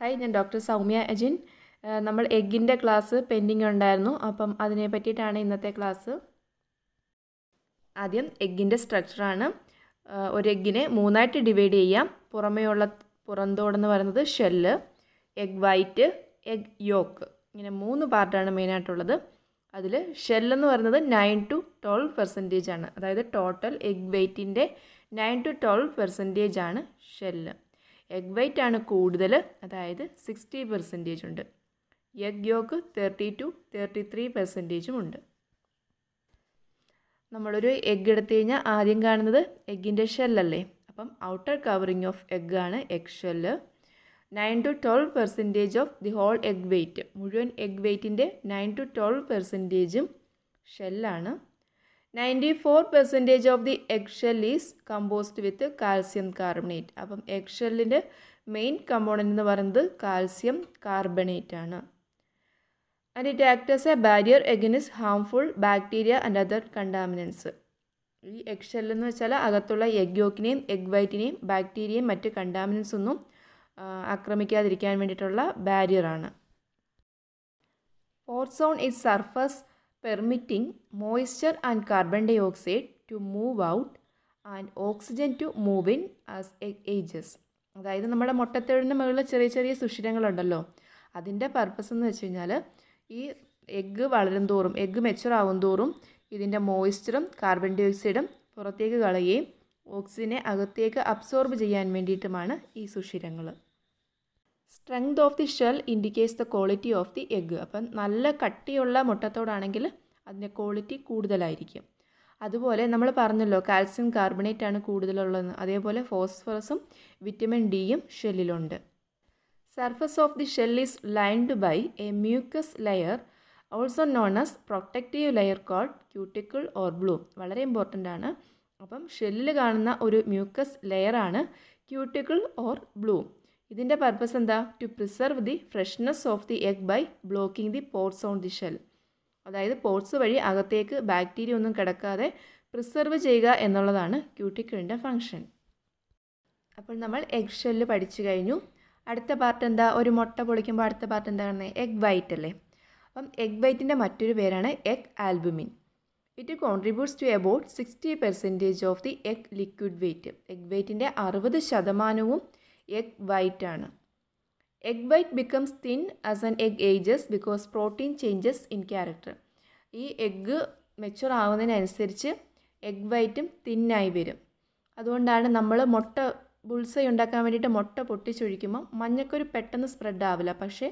Hi ഞാൻ doctor Soumya Ajin നമ്മൾ എഗ്ഗിൻ്റെ class pending ഉണ്ടായിരുന്നു അപ്പം അതിനെ പറ്റിയിട്ടാണ് ഇന്നത്തെ ക്ലാസ് ആദ്യം എഗ്ഗിൻ്റെ സ്ട്രക്ചറാണ് ഒരു എഗ്ഗിനെ മൂന്നായിട്ട് ഡിവൈഡ് ചെയ്യാം പുറമേയുള്ള പുറന്തോടെന്ന് പറയുന്നത് shell egg white egg yolk ഇങ്ങനെ മൂന്ന് പാർട്ടാണ് മെയിനായിട്ടുള്ളത് അതിൽ ഷെല്ലെന്ന് പറയുന്നത് നയൻ ടു ട്വൽവ് പെർസെൻറ്റേജ് ആണ് അതായത് ടോട്ടൽ എഗ് വെയ്റ്റിൻ്റെ നയൻ ടു ട്വൽവ് പെർസെൻറ്റേജ് ആണ് ഷെല്ല് എഗ് വൈറ്റ് ആണ് കൂടുതൽ അതായത് സിക്സ്റ്റി പെർസെൻറ്റേജ് ഉണ്ട് egg yolk thirty to thirty three പെർസെൻറ്റേജും ഉണ്ട് നമ്മളൊരു എഗ് എടുത്തു കഴിഞ്ഞാൽ ആദ്യം കാണുന്നത് എഗ്ഗിൻ്റെ ഷെല്ലല്ലേ അപ്പം ഔട്ടർ കവറിങ് ഓഫ് എഗ് ആണ് egg shell nine to twelve percentage of the whole egg weight മുഴുവൻ എഗ് വെയ്റ്റിൻ്റെ നയൻ ടു ട്വൽവ് പെർസെൻറ്റേജും ഷെല്ലാണ് ninety four percentage of the eggshell is composed with calcium carbonate അപ്പം എക്ഷെല്ലിൻ്റെ മെയിൻ കമ്പോണൻ്റ് എന്ന് പറയുന്നത് calcium carbonate ആണ് and it act a barrier against harmful bacteria and other contaminants ഈ എഗ്ഷെൽ എന്ന് വെച്ചാൽ അകത്തുള്ള എഗ് യോക്കിനെയും എഗ് വൈറ്റിനെയും ബാക്ടീരിയയും മറ്റ് കണ്ടാമിനൻസ് ഒന്നും ആക്രമിക്കാതിരിക്കാൻ വേണ്ടിയിട്ടുള്ള ബാരിയറാണ് ozone is surface permitting moisture and carbon dioxide to move out and oxygen to move in as ages അതായത് നമ്മുടെ മുട്ടത്തെഴുന്ന മുകളിൽ ചെറിയ ചെറിയ സുഷിരങ്ങളുണ്ടല്ലോ അതിൻ്റെ പർപ്പസ് എന്ന് വെച്ച് കഴിഞ്ഞാൽ ഈ എഗ്ഗ് വളരും തോറും എഗ്ഗ് മെച്ചർ ആവും തോറും ഇതിൻ്റെ മോയ്സ്ചറും കാർബൺ ഡൈ ഓക്സൈഡും പുറത്തേക്ക് കളയുകയും ഓക്സിജനെ അകത്തേക്ക് അബ്സോർബ് ചെയ്യാൻ വേണ്ടിയിട്ടുമാണ് ഈ സുഷിരങ്ങൾ strength of the shell indicates the quality of the egg അപ്പം നല്ല കട്ടിയുള്ള മുട്ടത്തോടാണെങ്കിൽ അതിൻ്റെ ക്വാളിറ്റി കൂടുതലായിരിക്കും അതുപോലെ നമ്മൾ പറഞ്ഞല്ലോ കാൽസ്യം കാർബണേറ്റ് ആണ് കൂടുതലുള്ളതെന്ന് അതേപോലെ ഫോസ്ഫറസും വിറ്റമിൻ ഡിയും ഷെല്ലിലുണ്ട് surface of the shell is lined by a mucus layer also known as protective layer called cuticle or bloom വളരെ ഇമ്പോർട്ടൻ്റ് ആണ് അപ്പം ഷെല്ലിൽ കാണുന്ന ഒരു മ്യൂക്കസ് ലെയറാണ് ക്യൂട്ടിക്കിൾ ഓർ ബ്ലൂ ഇതിൻ്റെ പർപ്പസ് എന്താ to preserve the freshness of the egg by blocking the pores on the shell അതായത് പോർട്സ് വഴി അകത്തേക്ക് ബാക്ടീരിയ ഒന്നും കിടക്കാതെ പ്രിസർവ് ചെയ്യുക എന്നുള്ളതാണ് ക്യൂട്ടിക്കിളിൻ്റെ ഫങ്ഷൻ അപ്പോൾ നമ്മൾ എഗ് ഷെല്ല് പഠിച്ചു കഴിഞ്ഞു അടുത്ത പാർട്ട് എന്താ ഒരു മുട്ട പൊളിക്കുമ്പോൾ അടുത്ത പാർട്ട് എന്താ പറയുന്നത് എഗ് വൈറ്റ് അല്ലേ അപ്പം എഗ് വൈറ്റിൻ്റെ മറ്റൊരു പേരാണ് egg albumin it contributes to about sixty percentage of the egg liquid weight egg വെയ്റ്റിൻ്റെ അറുപത് ശതമാനവും egg white ആണ് egg white becomes thin as an egg ages because protein changes in character ഈ എഗ്ഗ് മെച്ചുർ ആവുന്നതിനനുസരിച്ച് egg വൈറ്റും തിന്നായി വരും അതുകൊണ്ടാണ് നമ്മൾ മുട്ട ബുൾസൈ ഉണ്ടാക്കാൻ വേണ്ടിയിട്ട് മുട്ട പൊട്ടിച്ചൊഴിക്കുമ്പോൾ മഞ്ഞക്കൊരു പെട്ടെന്ന് സ്പ്രെഡ് ആവില്ല പക്ഷേ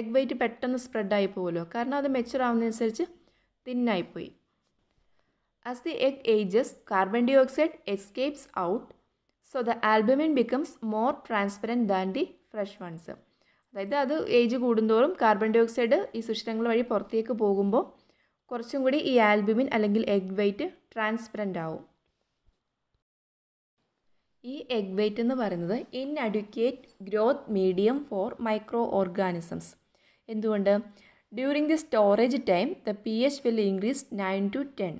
എഗ് വൈറ്റ് പെട്ടെന്ന് സ്പ്രെഡായി പോകുമല്ലോ കാരണം അത് മെച്ചുർ ആവുന്നതിനനുസരിച്ച് തിന്നായിപ്പോയി as the egg ages carbon dioxide escapes out so the albumin becomes more transparent than the fresh ones അതായത് അത് ഏജ് കൂടുന്തോറും കാർബൺ ഡൈ ഓക്സൈഡ് ഈ സുഷിരങ്ങൾ വഴി പുറത്തേക്ക് പോകുമ്പോൾ കുറച്ചും കൂടി ഈ ആൽബമിൻ അല്ലെങ്കിൽ എഗ് വെയ്റ്റ് ട്രാൻസ്പെറൻ്റ് ആവും ഈ എഗ് വെയ്റ്റ് എന്ന് പറയുന്നത് inadequate growth medium for microorganisms എന്തുകൊണ്ട് during the storage time the P H will increase nine to ten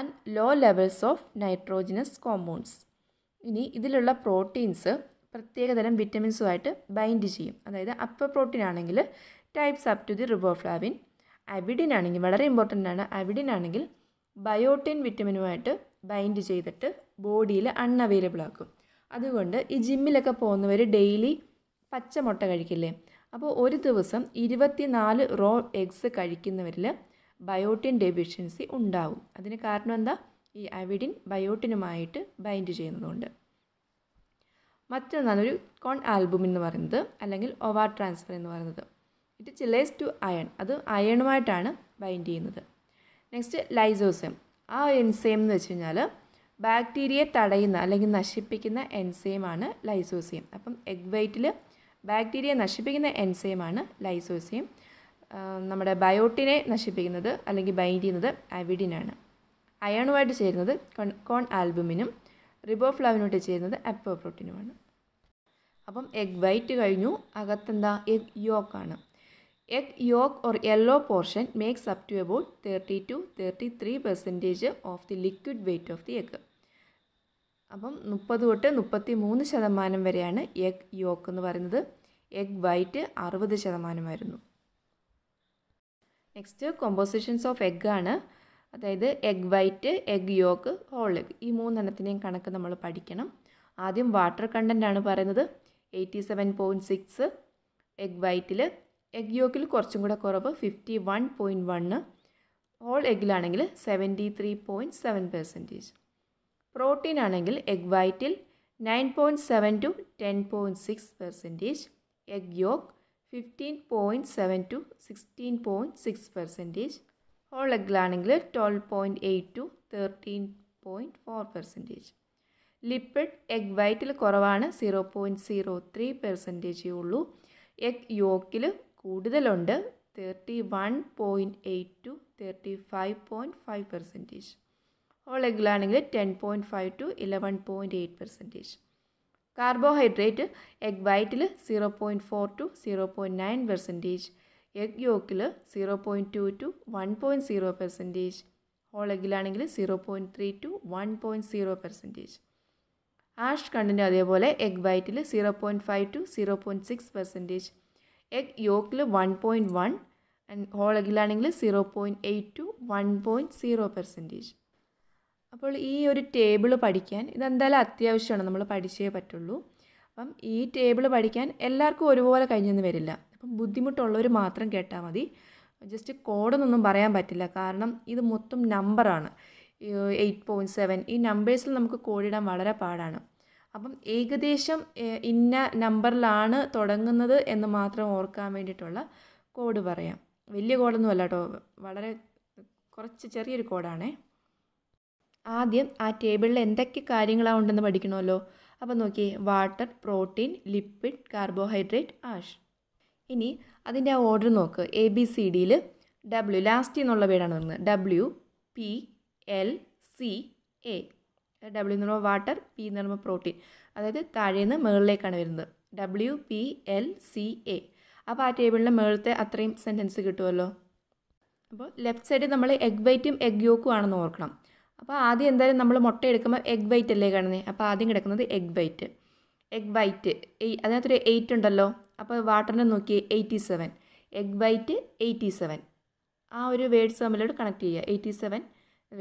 and low levels of nitrogenous compounds ഇനി ഇതിലുള്ള proteins പ്രത്യേകതരം വിറ്റമിൻസുമായിട്ട് bind ചെയ്യും അതായത് അപ്പർ പ്രോട്ടീൻ ആണെങ്കിൽ ties up to the riboflavin avidin ആണെങ്കിൽ വളരെ ഇമ്പോർട്ടൻ്റ് ആണ് അവിഡിൻ ആണെങ്കിൽ ബയോട്ടിൻ വിറ്റമിനുമായിട്ട് ബൈൻഡ് ചെയ്തിട്ട് ബോഡിയിൽ അൺഅവൈലബിൾ ആക്കും അതുകൊണ്ട് ഈ ജിമ്മിലൊക്കെ പോകുന്നവർ ഡെയിലി പച്ചമുട്ട കഴിക്കില്ലേ അപ്പോൾ ഒരു ദിവസം നാല് റോ എഗ്സ് കഴിക്കുന്നവരിൽ ബയോട്ടിൻ ഡെഫിഷ്യൻസി ഉണ്ടാവും അതിന് കാരണം എന്താ ഈ അവിഡിൻ ബയോട്ടിനുമായിട്ട് ബൈൻഡ് ചെയ്യുന്നതുകൊണ്ട് മറ്റൊന്നാണ് ഒരു കോൺ ആൽബം എന്ന് പറയുന്നത് അല്ലെങ്കിൽ ഒവാർ ട്രാൻസ്ഫർ എന്ന് പറയുന്നത് ഇറ്റ് ചിലേസ് ടു അയൺ അത് അയണുമായിട്ടാണ് ബൈൻഡ് ചെയ്യുന്നത് നെക്സ്റ്റ് ലൈസോസെം ആ എൻസെയിം എന്ന് വെച്ച് കഴിഞ്ഞാൽ ബാക്ടീരിയയെ തടയുന്ന അല്ലെങ്കിൽ നശിപ്പിക്കുന്ന ആണ് ലൈസോസിയം അപ്പം എഗ് വൈറ്റിൽ ബാക്ടീരിയ നശിപ്പിക്കുന്ന ആണ് ലൈസോസിയം നമ്മുടെ ബയോട്ടിനെ നശിപ്പിക്കുന്നത് അല്ലെങ്കിൽ ബൈൻഡ് ചെയ്യുന്നത് അവിഡിനാണ് അയണുമായിട്ട് ചേരുന്നത് കോൺ ആൽബുമിനും റിബോഫ്ലാവിനുമായിട്ട് ചേരുന്നത് അപ്പോ പ്രോട്ടീനുമാണ് അപ്പം എഗ് വൈറ്റ് കഴിഞ്ഞു അകത്തെന്താ എഗ് യോക്കാണ് egg yolk or yellow portion makes up to about thirty to thirty three percentage of the liquid weight of the egg അപ്പം മുപ്പത് തൊട്ട് മുപ്പത്തി മൂന്ന് ശതമാനം വരെയാണ് എഗ് യോക്ക് എന്ന് പറയുന്നത് എഗ് വൈറ്റ് അറുപത് ശതമാനമായിരുന്നു നെക്സ്റ്റ് കോമ്പോസിഷൻസ് ഓഫ് എഗ് ആണ് അതായത് egg white egg yolk whole egg ഈ മൂന്നെണ്ണത്തിനെയും കണക്ക് നമ്മൾ പഠിക്കണം ആദ്യം വാട്ടർ കണ്ടൻ്റാണ് പറയുന്നത് eighty seven point six egg വൈറ്റിൽ എഗ് യോക്കിൽ കുറച്ചും കൂടെ കുറവ് fifty one point one whole എഗ്ഗിലാണെങ്കിൽ seventy three point seven percentage protein ആണെങ്കിൽ എഗ് വൈറ്റിൽ nine point seven to ten point six percentage egg yolk fifteen point seven to sixteen point six percentage whole എഗ്ഗിലാണെങ്കിൽ twelve point eight to thirteen point four percentage lipid egg വൈറ്റിൽ കുറവാണ് zero point zero three പെർസെൻറ്റേജേ ഉള്ളൂ egg യോക്കിൽ കൂടുതലുണ്ട് thirty one point eight to thirty five point five percentage whole എഗ്ഗിലാണെങ്കിൽ ten point five to eleven point eight percentage carbohydrate egg വൈറ്റിൽ zero point four to zero point nine percentage egg യോക്കിൽ zero point two to one point zero percentage whole എഗ്ഗിലാണെങ്കിൽ zero point three to one point zero percentage ash കണ്ണിൻ്റെ അതേപോലെ egg വൈറ്റിൽ zero point five to zero point six percentage egg യോക്കിൽ one point one and whole എഗ്ഗിലാണെങ്കിൽ zero point eight to one point zero percentage അപ്പോൾ ഈ ഒരു table പഠിക്കാൻ ഇതെന്തായാലും അത്യാവശ്യമാണ് നമ്മൾ പഠിച്ചേ പറ്റുള്ളൂ അപ്പം ഈ ടേബിള് പഠിക്കാൻ എല്ലാവർക്കും ഒരുപോലെ കഴിഞ്ഞെന്ന് വരില്ല അപ്പം ബുദ്ധിമുട്ടുള്ളവർ മാത്രം കേട്ടാൽ മതി ജസ്റ്റ് കോഡെന്നൊന്നും പറയാൻ പറ്റില്ല കാരണം ഇത് മൊത്തം നമ്പറാണ് എയ്റ്റ് പോയിൻറ്റ് സെവൻ ഈ നമ്പേഴ്സിൽ നമുക്ക് കോഡിടാൻ വളരെ പാടാണ് അപ്പം ഏകദേശം ഇന്ന നമ്പറിലാണ് തുടങ്ങുന്നത് എന്ന് മാത്രം ഓർക്കാൻ വേണ്ടിയിട്ടുള്ള കോഡ് പറയാം വലിയ കോഡൊന്നും അല്ല കേട്ടോ വളരെ കുറച്ച് ചെറിയൊരു കോഡാണേ ആദ്യം ആ ടേബിളിൽ എന്തൊക്കെ കാര്യങ്ങളാണ് ഉണ്ടെന്ന് പഠിക്കണമല്ലോ അപ്പം നോക്കിയേ water protein lipid carbohydrate ash ഇനി അതിൻ്റെ ആ ഓർഡർ നോക്ക് എ ബി സി ഡിയിൽ ഡബ്ല്യു ലാസ്റ്റ് എന്നുള്ള വീടാണ് വരുന്നത് W P L C A W എന്ന് പറയുമ്പോൾ വാട്ടർ പി എന്ന് പറയുമ്പോൾ പ്രോട്ടീൻ അതായത് താഴേന്ന് മുകളിലേക്കാണ് വരുന്നത് W P L C A അപ്പോൾ ആ ടേബിളിന് മുകളിലത്തെ അത്രയും സെൻറ്റൻസ് കിട്ടുമല്ലോ അപ്പോൾ ലെഫ്റ്റ് സൈഡിൽ നമ്മൾ എഗ് വൈറ്റും എഗ് യോക്കും ആണെന്ന് ഓർക്കണം അപ്പോൾ ആദ്യം എന്തായാലും നമ്മൾ മുട്ട എടുക്കുമ്പോൾ എഗ് വൈറ്റ് അല്ലേ കാണുന്നത് അപ്പോൾ ആദ്യം കിടക്കുന്നത് എഗ് വൈറ്റ് എഗ് വൈറ്റ് അതിനകത്തൊരു എയ്റ്റ് ഉണ്ടല്ലോ അപ്പോൾ വാട്ടറിനെ നോക്കി eighty seven egg white eighty seven ആ ഒരു വേർഡ്സ് തമ്മിലോട്ട് കണക്ട് ചെയ്യുക എയ്റ്റി സെവൻ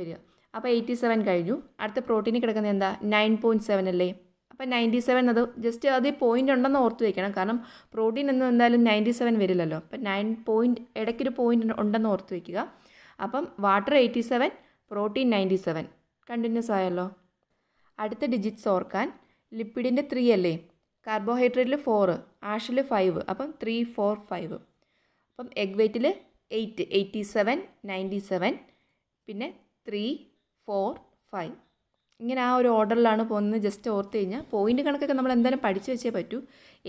വരിക അപ്പോൾ എയ്റ്റി സെവൻ കഴിഞ്ഞു അടുത്ത പ്രോട്ടീനിൽ കിടക്കുന്നത് എന്താ നയൻ പോയിൻറ്റ് സെവൻ അല്ലേ അപ്പോൾ നയൻറ്റി സെവൻ അത് ജസ്റ്റ് അത് പോയിൻ്റ് ഉണ്ടെന്ന് ഓർത്ത് വയ്ക്കണം കാരണം പ്രോട്ടീൻ എന്ന് എന്തായാലും നയൻറ്റി സെവൻ വരില്ലല്ലോ അപ്പം നയൻ പോയിൻറ്റ് ഇടയ്ക്കൊരു പോയിൻറ്റ് ഉണ്ടെന്ന് ഓർത്ത് വയ്ക്കുക അപ്പം water eighty seven protein ninety seven continues ആയല്ലോ അടുത്ത ഡിജിറ്റ്സ് ഓർക്കാൻ ലിപ്പിഡിൻ്റെ ത്രീ അല്ലേ കാർബോഹൈഡ്രേറ്റിൽ ഫോറ് ആഷിൽ ഫൈവ് അപ്പം ത്രീ ഫോർ ഫൈവ് അപ്പം എഗ് വെയ്റ്റിൽ eight eighty seven ninety seven പിന്നെ ത്രീ ഫോർ ഫൈവ് ഇങ്ങനെ ആ ഒരു ഓർഡറിലാണ് പോകുന്നത് ജസ്റ്റ് ഓർത്ത് കഴിഞ്ഞാൽ പോയിൻ്റ് കണക്കൊക്കെ നമ്മൾ എന്തായാലും പഠിച്ചു വെച്ചേ പറ്റൂ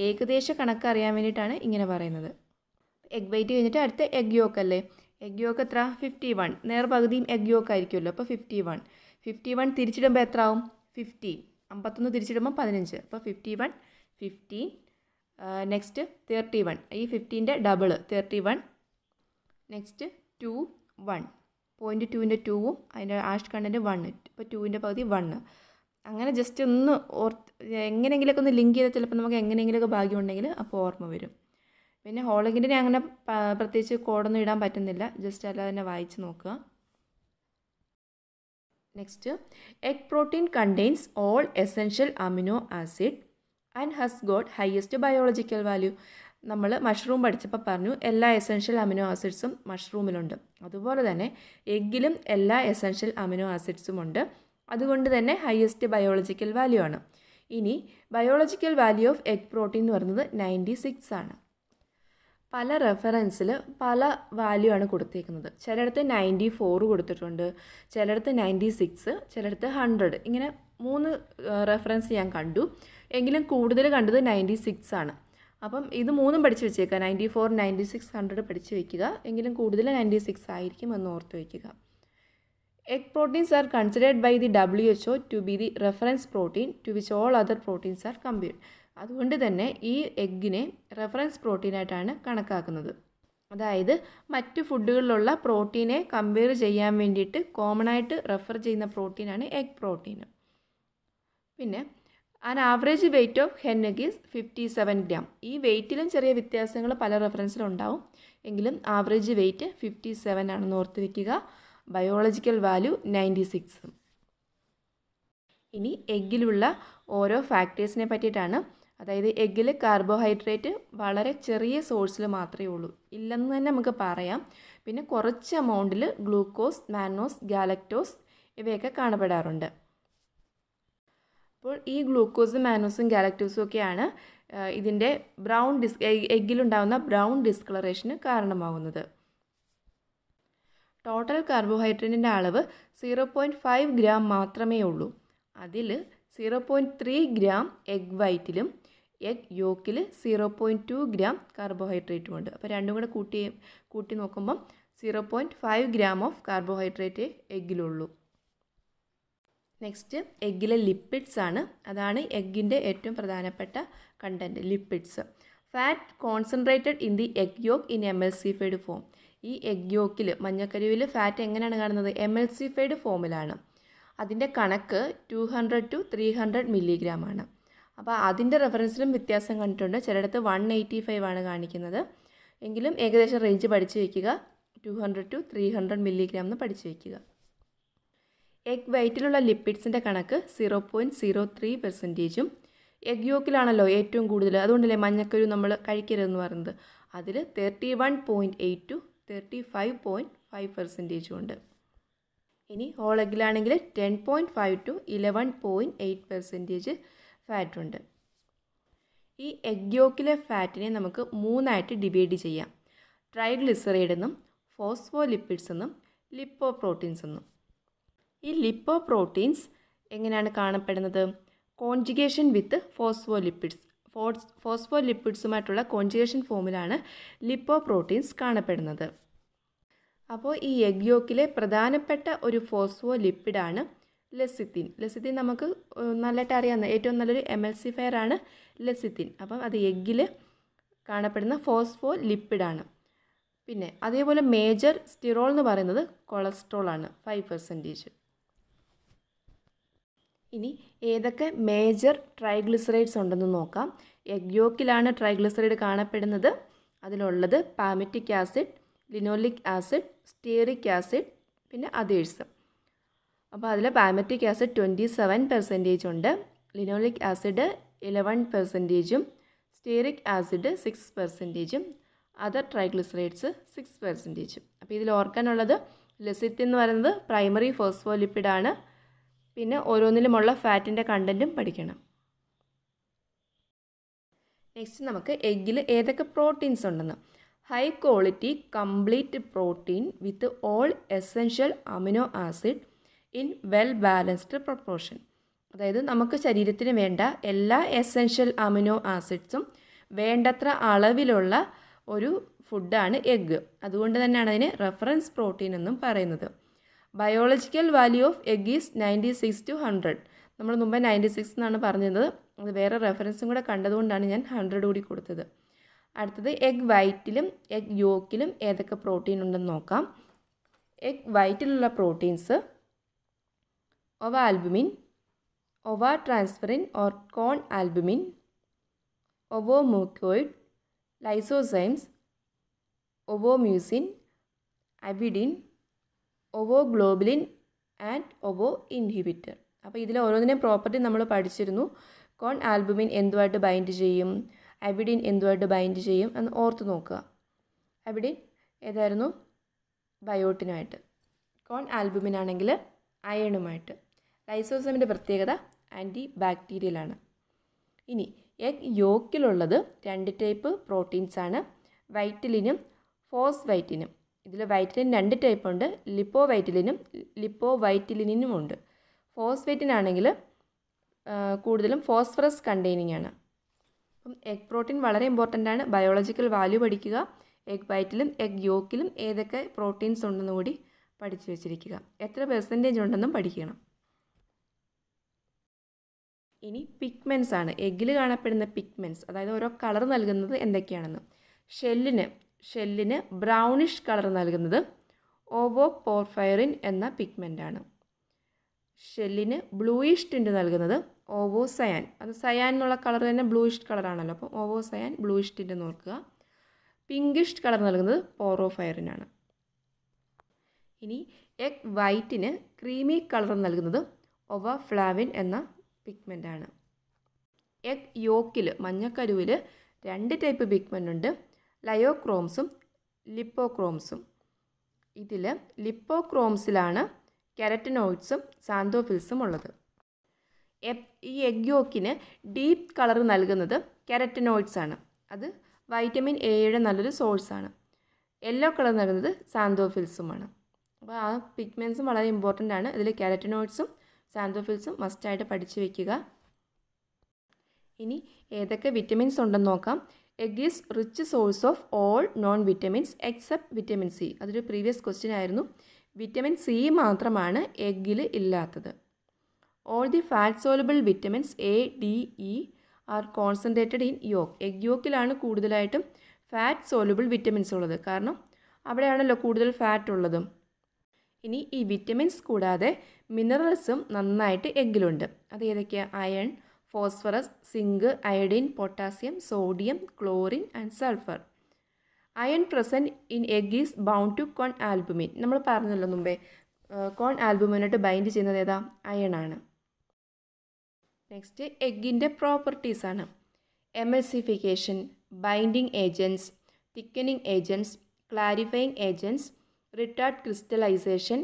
ഏകദേശ കണക്ക് അറിയാൻ വേണ്ടിയിട്ടാണ് ഇങ്ങനെ പറയുന്നത് എഗ് വെയിറ്റ് കഴിഞ്ഞിട്ട് അടുത്ത എഗ് യോക്ക് അല്ലേ എഗ് യോക്ക് എത്ര ഫിഫ്റ്റി വൺ പകുതിയും എഗ് യോക്ക് ആയിരിക്കുമല്ലോ അപ്പോൾ ഫിഫ്റ്റി വൺ ഫിഫ്റ്റി വൺ തിരിച്ചിടുമ്പോൾ എത്ര ആവും ഫിഫ്റ്റി അമ്പത്തൊന്ന് തിരിച്ചിടുമ്പോൾ പതിനഞ്ച് അപ്പോൾ fifty one fifteen next thirty one ഈ ഫിഫ്റ്റീൻ്റെ double thirty one next two one point ടുവിൻ്റെ ടൂവും അതിൻ്റെ ആഷ് കണ്ണിൻ്റെ വൺ ഇപ്പോൾ ടുവിൻ്റെ പകുതി വണ്ണ് അങ്ങനെ ജസ്റ്റ് ഒന്ന് ഓർത്ത് എങ്ങനെയെങ്കിലുമൊക്കെ ഒന്ന് ലിങ്ക് ചെയ്താൽ ചിലപ്പോൾ നമുക്ക് എങ്ങനെയെങ്കിലുമൊക്കെ ഭാഗ്യം ഉണ്ടെങ്കിൽ അപ്പോൾ ഓർമ്മ വരും പിന്നെ ഹോളിങ്ങിൻ്റെ അങ്ങനെ പ്രത്യേകിച്ച് കോഡൊന്നും ഇടാൻ പറ്റുന്നില്ല ജസ്റ്റ് അല്ലാതെ തന്നെ വായിച്ച് നോക്കുക next egg protein contains all essential amino acid and has got highest biological value നമ്മൾ മഷ്റൂം പഠിച്ചപ്പോൾ പറഞ്ഞു എല്ലാ എസെൻഷ്യൽ അമിനോ ആസിഡ്സും മഷ്റൂമിലുണ്ട് അതുപോലെ തന്നെ എഗ്ഗിലും എല്ലാ എസെൻഷ്യൽ അമിനോ ആസിഡ്സും ഉണ്ട് അതുകൊണ്ട് തന്നെ ഹയസ്റ്റ് ബയോളജിക്കൽ വാല്യൂ ആണ് ഇനി biological value of egg protein എന്ന് പറയുന്നത് നയൻറ്റി സിക്സ് ആണ് പല റെഫറൻസിൽ പല വാല്യൂ ആണ് കൊടുത്തേക്കുന്നത് ചിലയിടത്ത് നയൻറ്റി ഫോർ കൊടുത്തിട്ടുണ്ട് ചിലയിടത്ത് നയൻറ്റി സിക്സ് ചിലയിടത്ത് ഹൺഡ്രഡ് ഇങ്ങനെ മൂന്ന് റെഫറൻസ് ഞാൻ കണ്ടു എങ്കിലും കൂടുതൽ കണ്ടത് നയൻറ്റി സിക്സ് ആണ് അപ്പം ഇത് മൂന്നും പഠിച്ച് വെച്ചേക്കുക ninety four ninety six hundred പഠിച്ച് വയ്ക്കുക എങ്കിലും കൂടുതൽ നയൻറ്റി സിക്സ് ആയിരിക്കും എന്ന് ഓർത്ത് വയ്ക്കുക egg proteins are considered by the W H O to be the reference protein to which all other proteins are compute അതുകൊണ്ട് തന്നെ ഈ എഗ്ഗിനെ റെഫറൻസ് പ്രോട്ടീനായിട്ടാണ് കണക്കാക്കുന്നത് അതായത് മറ്റ് ഫുഡുകളിലുള്ള പ്രോട്ടീനെ കമ്പയർ ചെയ്യാൻ വേണ്ടിയിട്ട് കോമൺ ആയിട്ട് റെഫർ ചെയ്യുന്ന പ്രോട്ടീനാണ് എഗ് പ്രോട്ടീൻ പിന്നെ an average weight of hen egg is fifty seven gram ഈ വെയിറ്റിലും ചെറിയ വ്യത്യാസങ്ങൾ പല റെഫറൻസിലുണ്ടാവും എങ്കിലും ആവറേജ് വെയിറ്റ് ഫിഫ്റ്റി സെവൻ ആണെന്ന് ഓർത്ത് വയ്ക്കുക ബയോളജിക്കൽ വാല്യൂ നയൻറ്റി സിക്സ് ഇനി എഗ്ഗിലുള്ള ഓരോ ഫാക്ടേഴ്സിനെ പറ്റിയിട്ടാണ് അതായത് എഗ്ഗിൽ കാർബോഹൈഡ്രേറ്റ് വളരെ ചെറിയ സോഴ്സിൽ മാത്രമേ ഉള്ളൂ ഇല്ലെന്ന് തന്നെ നമുക്ക് പറയാം പിന്നെ കുറച്ച് എമൗണ്ടിൽ ഗ്ലൂക്കോസ് മാനോസ് ഗാലക്ടോസ് ഇവയൊക്കെ കാണപ്പെടാറുണ്ട് അപ്പോൾ ഈ ഗ്ലൂക്കോസും മാനോസും ഗാലക്ടോസും ഒക്കെയാണ് ഇതിൻ്റെ ബ്രൗൺ ഡിസ് എഗ്ഗിലുണ്ടാകുന്ന ബ്രൗൺ ഡിസ്കളറേഷന് കാരണമാകുന്നത് ടോട്ടൽ കാർബോഹൈഡ്രേറ്റിൻ്റെ അളവ് സീറോ പോയിൻറ്റ് ഫൈവ് ഗ്രാം മാത്രമേ ഉള്ളൂ അതിൽ zero point three gram egg വൈറ്റിലും എഗ് യോക്കിൽ സീറോ പോയിൻറ്റ് ടു ഗ്രാം കാർബോഹൈഡ്രേറ്റും ഉണ്ട് അപ്പോൾ രണ്ടും കൂടെ കൂട്ടി കൂട്ടി നോക്കുമ്പം zero point five gram of carbohydrate എഗ്ഗിലുള്ളൂ നെക്സ്റ്റ് എഗ്ഗിലെ ലിപ്പിഡ്സ് ആണ് അതാണ് എഗ്ഗിൻ്റെ ഏറ്റവും പ്രധാനപ്പെട്ട content lipids fat concentrated in the egg yolk in emulsified form ഈ എഗ് യോക്കിൽ മഞ്ഞക്കരുവിൽ ഫാറ്റ് എങ്ങനെയാണ് കാണുന്നത് എം എൽ സി ഫൈഡ് ഫോമിലാണ് അതിൻ്റെ കണക്ക് two hundred to three hundred milligram ആണ് അപ്പോൾ അതിൻ്റെ റെഫറൻസിലും വ്യത്യാസം കണ്ടിട്ടുണ്ട് ചിലയിടത്ത് വൺ എയ്റ്റി ഫൈവ് ആണ് കാണിക്കുന്നത് എങ്കിലും ഏകദേശം റേഞ്ച് പഠിച്ചു വയ്ക്കുക two hundred to three hundred milligram എന്ന് പഠിച്ചു വയ്ക്കുക എഗ് വൈറ്റിലുള്ള ലിപ്പിഡ്സിൻ്റെ കണക്ക് സീറോ പോയിൻറ്റ് സീറോ ത്രീ പെർസെൻറ്റേജും എഗ് യോക്കിലാണല്ലോ ഏറ്റവും കൂടുതൽ അതുകൊണ്ടല്ലേ മഞ്ഞക്കരു നമ്മൾ കഴിക്കരുതെന്ന് പറയുന്നത് അതിൽ thirty one point eight to thirty five point five പെർസെൻറ്റേജും ഉണ്ട് ഇനി ഹോളെഗിലാണെങ്കിൽ ten point five to eleven point eight percentage fat ഉണ്ട് ഈ എഗ് യോക്കിലെ ഫാറ്റിനെ നമുക്ക് മൂന്നായിട്ട് ഡിവൈഡ് ചെയ്യാം ട്രൈഗ്ലിസറൈഡ് എന്നും ഫോസ്ഫോലിപ്പിഡ്സ് എന്നും ലിപ്പോ പ്രോട്ടീൻസ് എന്നും ഈ ലിപ്പോ പ്രോട്ടീൻസ് എങ്ങനെയാണ് കാണപ്പെടുന്നത് കോൺജുഗേഷൻ വിത്ത് ഫോസ്ഫോലിപ്പിഡ്സ് ഫോസ് ലിപ്പിഡ്സുമായിട്ടുള്ള കോൺജുഗേഷൻ ഫോമിലാണ് ലിപ്പോ പ്രോട്ടീൻസ് കാണപ്പെടുന്നത് അപ്പോൾ ഈ എഗ് യോക്കിലെ പ്രധാനപ്പെട്ട ഒരു ലിപ്പിഡാണ് ലസിത്തിൻ ലസിത്തിൻ നമുക്ക് നല്ലതായിട്ട് അറിയാവുന്ന ഏറ്റവും നല്ലൊരു എം എൽ സി ഫെയർ ആണ് ലെസിത്തിൻ അപ്പം അത് എഗ്ഗിൽ കാണപ്പെടുന്ന ഫോസ്ഫോ ലിപ്പിഡാണ് പിന്നെ അതേപോലെ മേജർ സ്റ്റിറോൾ എന്ന് പറയുന്നത് കൊളസ്ട്രോൾ ആണ് ഫൈവ് പെർസെൻറ്റേജ് ഇനി ഏതൊക്കെ മേജർ ട്രൈഗ്ലിസറൈഡ്സ് ഉണ്ടെന്ന് നോക്കാം എഗ് യോക്കിലാണ് ട്രൈഗ്ലിസറൈഡ് കാണപ്പെടുന്നത് അതിലുള്ളത് palmitic acid linoleic acid stearic acid പിന്നെ അതേഴ്സ് അപ്പോൾ അതിൽ palmitic acid twenty seven percentage ഉണ്ട് ലിനോളിക് ആസിഡ് ഇലവൻ പെർസെൻറ്റേജും സ്റ്റീറിക് ആസിഡ് സിക്സ് പെർസെൻറ്റേജും അതർ ട്രൈഗ്ലിസറൈഡ്സ് സിക്സ് പെർസെൻറ്റേജും അപ്പോൾ ഇതിൽ ഓർക്കാനുള്ളത് ലെസിത്ത് എന്ന് പറയുന്നത് പ്രൈമറി ആണ് പിന്നെ ഓരോന്നിലുമുള്ള ഫാറ്റിൻ്റെ കണ്ടൻറ്റും പഠിക്കണം നെക്സ്റ്റ് നമുക്ക് എഗ്ഗിൽ ഏതൊക്കെ പ്രോട്ടീൻസ് ഉണ്ടെന്ന് high quality complete protein with all essential amino acid in well balanced proportion അതായത് നമുക്ക് ശരീരത്തിന് വേണ്ട എല്ലാ എസെൻഷ്യൽ അമിനോ ആസിഡ്സും വേണ്ടത്ര അളവിലുള്ള ഒരു ഫുഡാണ് എഗ്ഗ് അതുകൊണ്ട് തന്നെയാണ് അതിന് റെഫറൻസ് പ്രോട്ടീൻ എന്നും പറയുന്നത് biological value of egg is ninety six to hundred നമ്മൾ മുമ്പ് നയൻറ്റി സിക്സ് എന്നാണ് പറഞ്ഞത് അത് വേറെ റെഫറൻസും കൂടെ കണ്ടതുകൊണ്ടാണ് ഞാൻ ഹൺഡ്രഡ് കൂടി കൊടുത്തത് അടുത്തത് എഗ് വൈറ്റിലും എഗ് യോക്കിലും ഏതൊക്കെ പ്രോട്ടീൻ ഉണ്ടെന്ന് നോക്കാം എഗ് വൈറ്റിലുള്ള proteins ovalbumin ovotransferrin or conalbumin ovomucoid lysozymes mucin avidin ovoglobulin and ovoinhibitor അപ്പോൾ ഇതിൽ ഓരോന്നിനെയും പ്രോപ്പർട്ടി നമ്മൾ പഠിച്ചിരുന്നു കോൺ ആൽബുമിൻ എന്തുമായിട്ട് ബൈൻഡ് ചെയ്യും അബിഡിൻ എന്തുമായിട്ട് ബൈൻഡ് ചെയ്യും എന്ന് ഓർത്ത് നോക്കുക അബിഡിൻ ഏതായിരുന്നു ബയോട്ടിനുമായിട്ട് കോൺ ആൽബുമിൻ ആണെങ്കിൽ അയണുമായിട്ട് ലൈസോസമിൻ്റെ പ്രത്യേകത ആൻറ്റി ബാക്ടീരിയലാണ് ഇനി എഗ് യോക്കിലുള്ളത് രണ്ട് ടൈപ്പ് പ്രോട്ടീൻസാണ് ഫോസ് വൈറ്റിനും ഇതിൽ വൈറ്റിലിൻ രണ്ട് ടൈപ്പ് ഉണ്ട് ലിപ്പോ വൈറ്റിലിനും ലിപ്പോ വൈറ്റിലിനും ഉണ്ട് ഫോസ്ഫേറ്റിനാണെങ്കിൽ കൂടുതലും ഫോസ്ഫറസ് കണ്ടെയ്നിങ് ആണ് അപ്പം എഗ് പ്രോട്ടീൻ വളരെ ഇമ്പോർട്ടൻ്റ് ആണ് ബയോളജിക്കൽ വാല്യൂ പഠിക്കുക എഗ് വൈറ്റിലും എഗ് യോക്കിലും ഏതൊക്കെ പ്രോട്ടീൻസ് ഉണ്ടെന്ന് കൂടി പഠിച്ചു വെച്ചിരിക്കുക എത്ര പെർസെൻറ്റേജ് ഉണ്ടെന്നും പഠിക്കണം ഇനി പിഗ്മെൻസ് ആണ് എഗ്ഗിൽ കാണപ്പെടുന്ന പിഗ്മെൻസ് അതായത് ഓരോ കളർ നൽകുന്നത് എന്തൊക്കെയാണെന്ന് ഷെല്ലിന് ഷെല്ലിന് ബ്രൗണിഷ് കളർ നൽകുന്നത് ഓവോ പോർഫൈറിൻ എന്ന ആണ് ഷെല്ലിന് ബ്ലൂയിഷ് ടിൻ്റ് നൽകുന്നത് ഓവോ സയാൻ അത് സയാൻ എന്നുള്ള കളർ തന്നെ ബ്ലൂയിഷ് കളറാണല്ലോ അപ്പോൾ ഓവോ സയാൻ ബ്ലൂയിഷ് ടിൻ്റ് നോക്കുക പിങ്കിഷ് കളർ നൽകുന്നത് പോറോഫയറിനാണ് ഇനി എഗ് വൈറ്റിന് ക്രീമി കളർ നൽകുന്നത് ഒവ ഫ്ലാവിൻ എന്ന ആണ് എഗ് യോക്കിൽ മഞ്ഞക്കരുവിൽ രണ്ട് ടൈപ്പ് പിഗ്മെൻ്റ് ഉണ്ട് ലയോക്രോംസും ലിപ്പോക്രോംസും ഇതിൽ ലിപ്പോക്രോംസിലാണ് കെരറ്റിനോയിഡ്സും സാന്തോഫിൽസും ഉള്ളത് ഈ എഗ് യോക്കിന് ഡീപ്പ് കളർ നൽകുന്നത് കെരറ്റിനോയിഡ്സ് ആണ് അത് വൈറ്റമിൻ എയുടെ നല്ലൊരു സോഴ്സ് ആണ് യെല്ലോ കളർ നൽകുന്നത് സാന്തോഫിൽസുമാണ് അപ്പോൾ ആ പിഗ്മെൻസും വളരെ ഇമ്പോർട്ടൻ്റ് ആണ് ഇതിൽ കെരറ്റിനോയിഡ്സും സാന്തോഫിൽസും മസ്റ്റായിട്ട് പഠിച്ചു വയ്ക്കുക ഇനി ഏതൊക്കെ വിറ്റമിൻസ് ഉണ്ടെന്ന് നോക്കാം egg is rich source of all known vitamins except vitamin C അതൊരു പ്രീവിയസ് ക്വസ്റ്റ്യൻ ആയിരുന്നു വിറ്റമിൻ സി മാത്രമാണ് എഗ്ഗിൽ ഇല്ലാത്തത് all the fat soluble vitamins A D E are concentrated in yolk egg യോക്കിലാണ് കൂടുതലായിട്ടും ഫാറ്റ് സോലബിൾ വിറ്റമിൻസ് ഉള്ളത് കാരണം അവിടെയാണല്ലോ കൂടുതൽ ഫാറ്റ് ഉള്ളതും ഇനി ഈ വിറ്റമിൻസ് കൂടാതെ മിനറൽസും നന്നായിട്ട് എഗ്ഗിലുണ്ട് അത് ഏതൊക്കെയാണ് iron phosphorus zinc iodine potassium sodium chlorine and sulphur iron present in egg is bound to conalbumin നമ്മൾ പറഞ്ഞല്ലോ മുമ്പേ കോൺ ആൽബുമിനായിട്ട് ബൈൻഡ് ചെയ്യുന്നത് ഏതാ അയണാണ് നെക്സ്റ്റ് എഗ്ഗിൻ്റെ പ്രോപ്പർട്ടീസാണ് emulsification binding agents thickening agents clarifying agents retard crystallization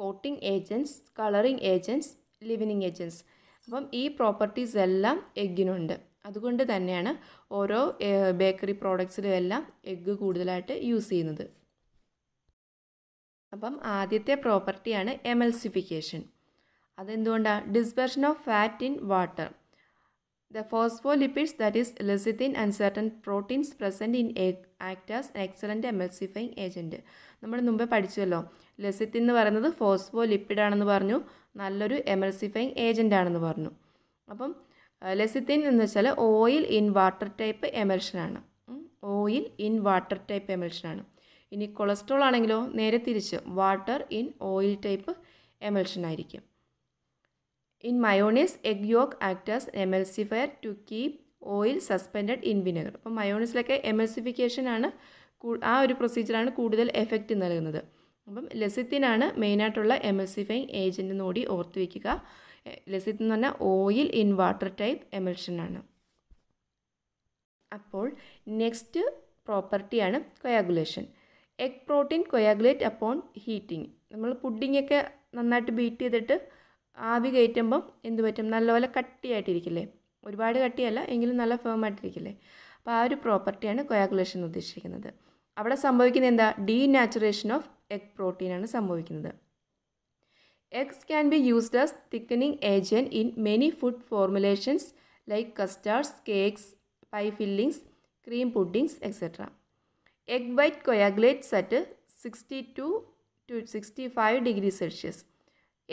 coating agents colouring agents leavening agents അപ്പം ഈ പ്രോപ്പർട്ടീസ് എല്ലാം എഗ്ഗിനുണ്ട് അതുകൊണ്ട് തന്നെയാണ് ഓരോ ബേക്കറി പ്രോഡക്ട്സിലും എല്ലാം എഗ്ഗ് കൂടുതലായിട്ട് യൂസ് ചെയ്യുന്നത് അപ്പം ആദ്യത്തെ പ്രോപ്പർട്ടിയാണ് എമൽസിഫിക്കേഷൻ അതെന്തുകൊണ്ടാണ് dispersion of fat in water the phospholipids that is lecithin and certain proteins present in act as excellent emulsifying agent നമ്മൾ മുമ്പേ പഠിച്ചല്ലോ ലെസിത്തിൻ എന്ന് പറയുന്നത് ഫോസ്ഫോ ലിപ്പിഡ് ആണെന്ന് പറഞ്ഞു നല്ലൊരു എമൽസിഫൈങ് ഏജൻ്റ് ആണെന്ന് പറഞ്ഞു അപ്പം ലെസിത്തിൻ എന്ന് വെച്ചാൽ ഓയിൽ ഇൻ വാട്ടർ ടൈപ്പ് എമൽഷനാണ് ഓയിൽ ഇൻ വാട്ടർ ടൈപ്പ് എമൽഷനാണ് ഇനി കൊളസ്ട്രോൾ ആണെങ്കിലോ നേരെ തിരിച്ച് water in oil type emulsion ആയിരിക്കും in mayonnaise egg yolk acts as emulsifier to keep oil suspended in vinegar അപ്പോൾ മയോണീസിലൊക്കെ എമൽസിഫിക്കേഷനാണ് ആ ഒരു പ്രൊസീജിയറാണ് കൂടുതൽ എഫക്റ്റ് നൽകുന്നത് അപ്പം ലെസിത്തിനാണ് മെയിനായിട്ടുള്ള എമൽസിഫൈ ഏജൻറ്റ് എന്ന് കൂടി ഓർത്ത് വയ്ക്കുക ലെസിത്ത് എന്ന് പറഞ്ഞാൽ oil in water type emulsion ആണ് അപ്പോൾ നെക്സ്റ്റ് പ്രോപ്പർട്ടിയാണ് coagulation egg protein coagulate upon heating നമ്മൾ പുഡിങ്ങൊക്കെ നന്നായിട്ട് ബീറ്റ് ചെയ്തിട്ട് ആവി കയറ്റുമ്പം എന്ത് പറ്റും നല്ലപോലെ കട്ടിയായിട്ടിരിക്കില്ലേ ഒരുപാട് കട്ടിയല്ല എങ്കിലും നല്ല ഫേം ആയിട്ടിരിക്കില്ലേ അപ്പോൾ ആ ഒരു പ്രോപ്പർട്ടിയാണ് കൊയാഗുലേഷൻ ഉദ്ദേശിക്കുന്നത് അവിടെ സംഭവിക്കുന്നത് എന്താ ഡീനാച്ചുറേഷൻ ഓഫ് എഗ് പ്രോട്ടീനാണ് സംഭവിക്കുന്നത് eggs can be used as thickening agent in many food formulations like custards cakes pie fillings cream puddings etcetera egg white coagulates at sixty two to sixty five degree Celsius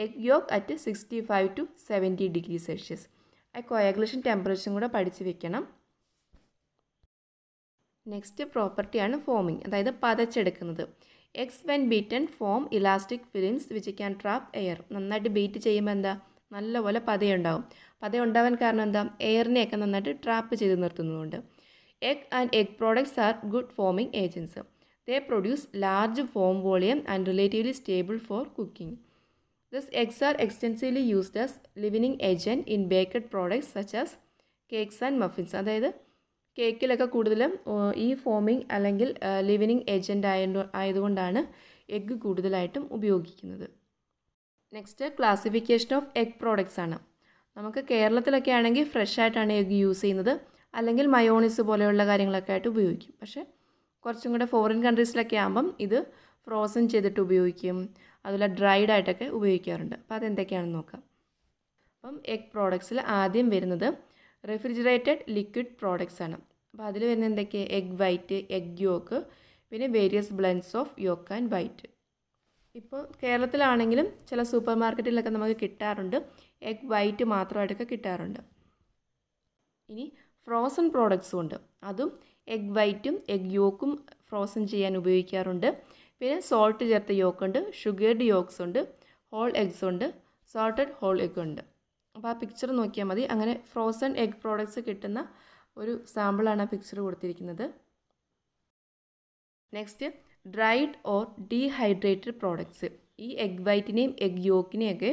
egg yolk at sixty five to seventy degree Celsius ആ coagulation ടെമ്പറേച്ചറും കൂടെ പഠിച്ചു വെക്കണം next പ്രോപ്പർട്ടിയാണ് foaming അതായത് പതച്ചെടുക്കുന്നത് eggs when beaten foam elastic films which can trap air നന്നായിട്ട് beat ചെയ്യുമ്പോൾ എന്താ നല്ലപോലെ പതയുണ്ടാവും പതയുണ്ടാവാൻ കാരണം എന്താ എയറിനെയൊക്കെ നന്നായിട്ട് ട്രാപ്പ് ചെയ്ത് നിർത്തുന്നതുകൊണ്ട് egg and egg products are good foaming agents they produce large foam volume and relatively stable for cooking thus eggs are extensively used as leavening agent in baked products such as cakes and muffins അതായത് കേക്കിലൊക്കെ കൂടുതലും ഈ forming അല്ലെങ്കിൽ ലിവനിങ് agent ആയതുകൊണ്ടാണ് egg കൂടുതലായിട്ടും ഉപയോഗിക്കുന്നത് next classification of egg products ആണ് നമുക്ക് കേരളത്തിലൊക്കെ ആണെങ്കിൽ ഫ്രഷ് ആയിട്ടാണ് എഗ്ഗ് യൂസ് ചെയ്യുന്നത് അല്ലെങ്കിൽ മയോണിസ് പോലെയുള്ള കാര്യങ്ങളൊക്കെ ആയിട്ട് ഉപയോഗിക്കും പക്ഷേ കുറച്ചും കൂടെ ഫോറിൻ കൺട്രീസിലൊക്കെ ആകുമ്പം ഇത് ഫ്രോസൺ ചെയ്തിട്ട് ഉപയോഗിക്കും അതുപോലെ ഡ്രൈഡ് ആയിട്ടൊക്കെ ഉപയോഗിക്കാറുണ്ട് അപ്പോൾ അതെന്തൊക്കെയാണെന്ന് നോക്കാം അപ്പം എഗ് പ്രോഡക്ട്സിൽ ആദ്യം വരുന്നത് റെഫ്രിജറേറ്റഡ് ലിക്വിഡ് പ്രോഡക്ട്സ് ആണ് അപ്പോൾ അതിൽ വരുന്ന എന്തൊക്കെ എഗ് വൈറ്റ് എഗ് യോക്ക് പിന്നെ various blends of yolk and white ഇപ്പോൾ കേരളത്തിലാണെങ്കിലും ചില സൂപ്പർ മാർക്കറ്റിലൊക്കെ നമുക്ക് കിട്ടാറുണ്ട് എഗ് വൈറ്റ് മാത്രമായിട്ടൊക്കെ കിട്ടാറുണ്ട് ഇനി ഫ്രോസൺ പ്രോഡക്റ്റ്സും ഉണ്ട് അതും എഗ് വൈറ്റും എഗ് യോക്കും ഫ്രോസൺ ചെയ്യാൻ ഉപയോഗിക്കാറുണ്ട് പിന്നെ സോൾട്ട് ചേർത്ത യോക്കുണ്ട് ഷുഗേർഡ് യോക്സ് ഉണ്ട് ഹോൾ എഗ്സ് ഉണ്ട് സോൾട്ടഡ് ഹോൾ എഗ് ഉണ്ട് അപ്പോൾ ആ പിക്ചർ നോക്കിയാൽ മതി അങ്ങനെ ഫ്രോസൺ എഗ് പ്രോഡക്ട്സ് കിട്ടുന്ന ഒരു സാമ്പിളാണ് ആ പിക്ചർ കൊടുത്തിരിക്കുന്നത് next dried or dehydrated products ഈ എഗ് വൈറ്റിനെയും എഗ് യോക്കിനെയൊക്കെ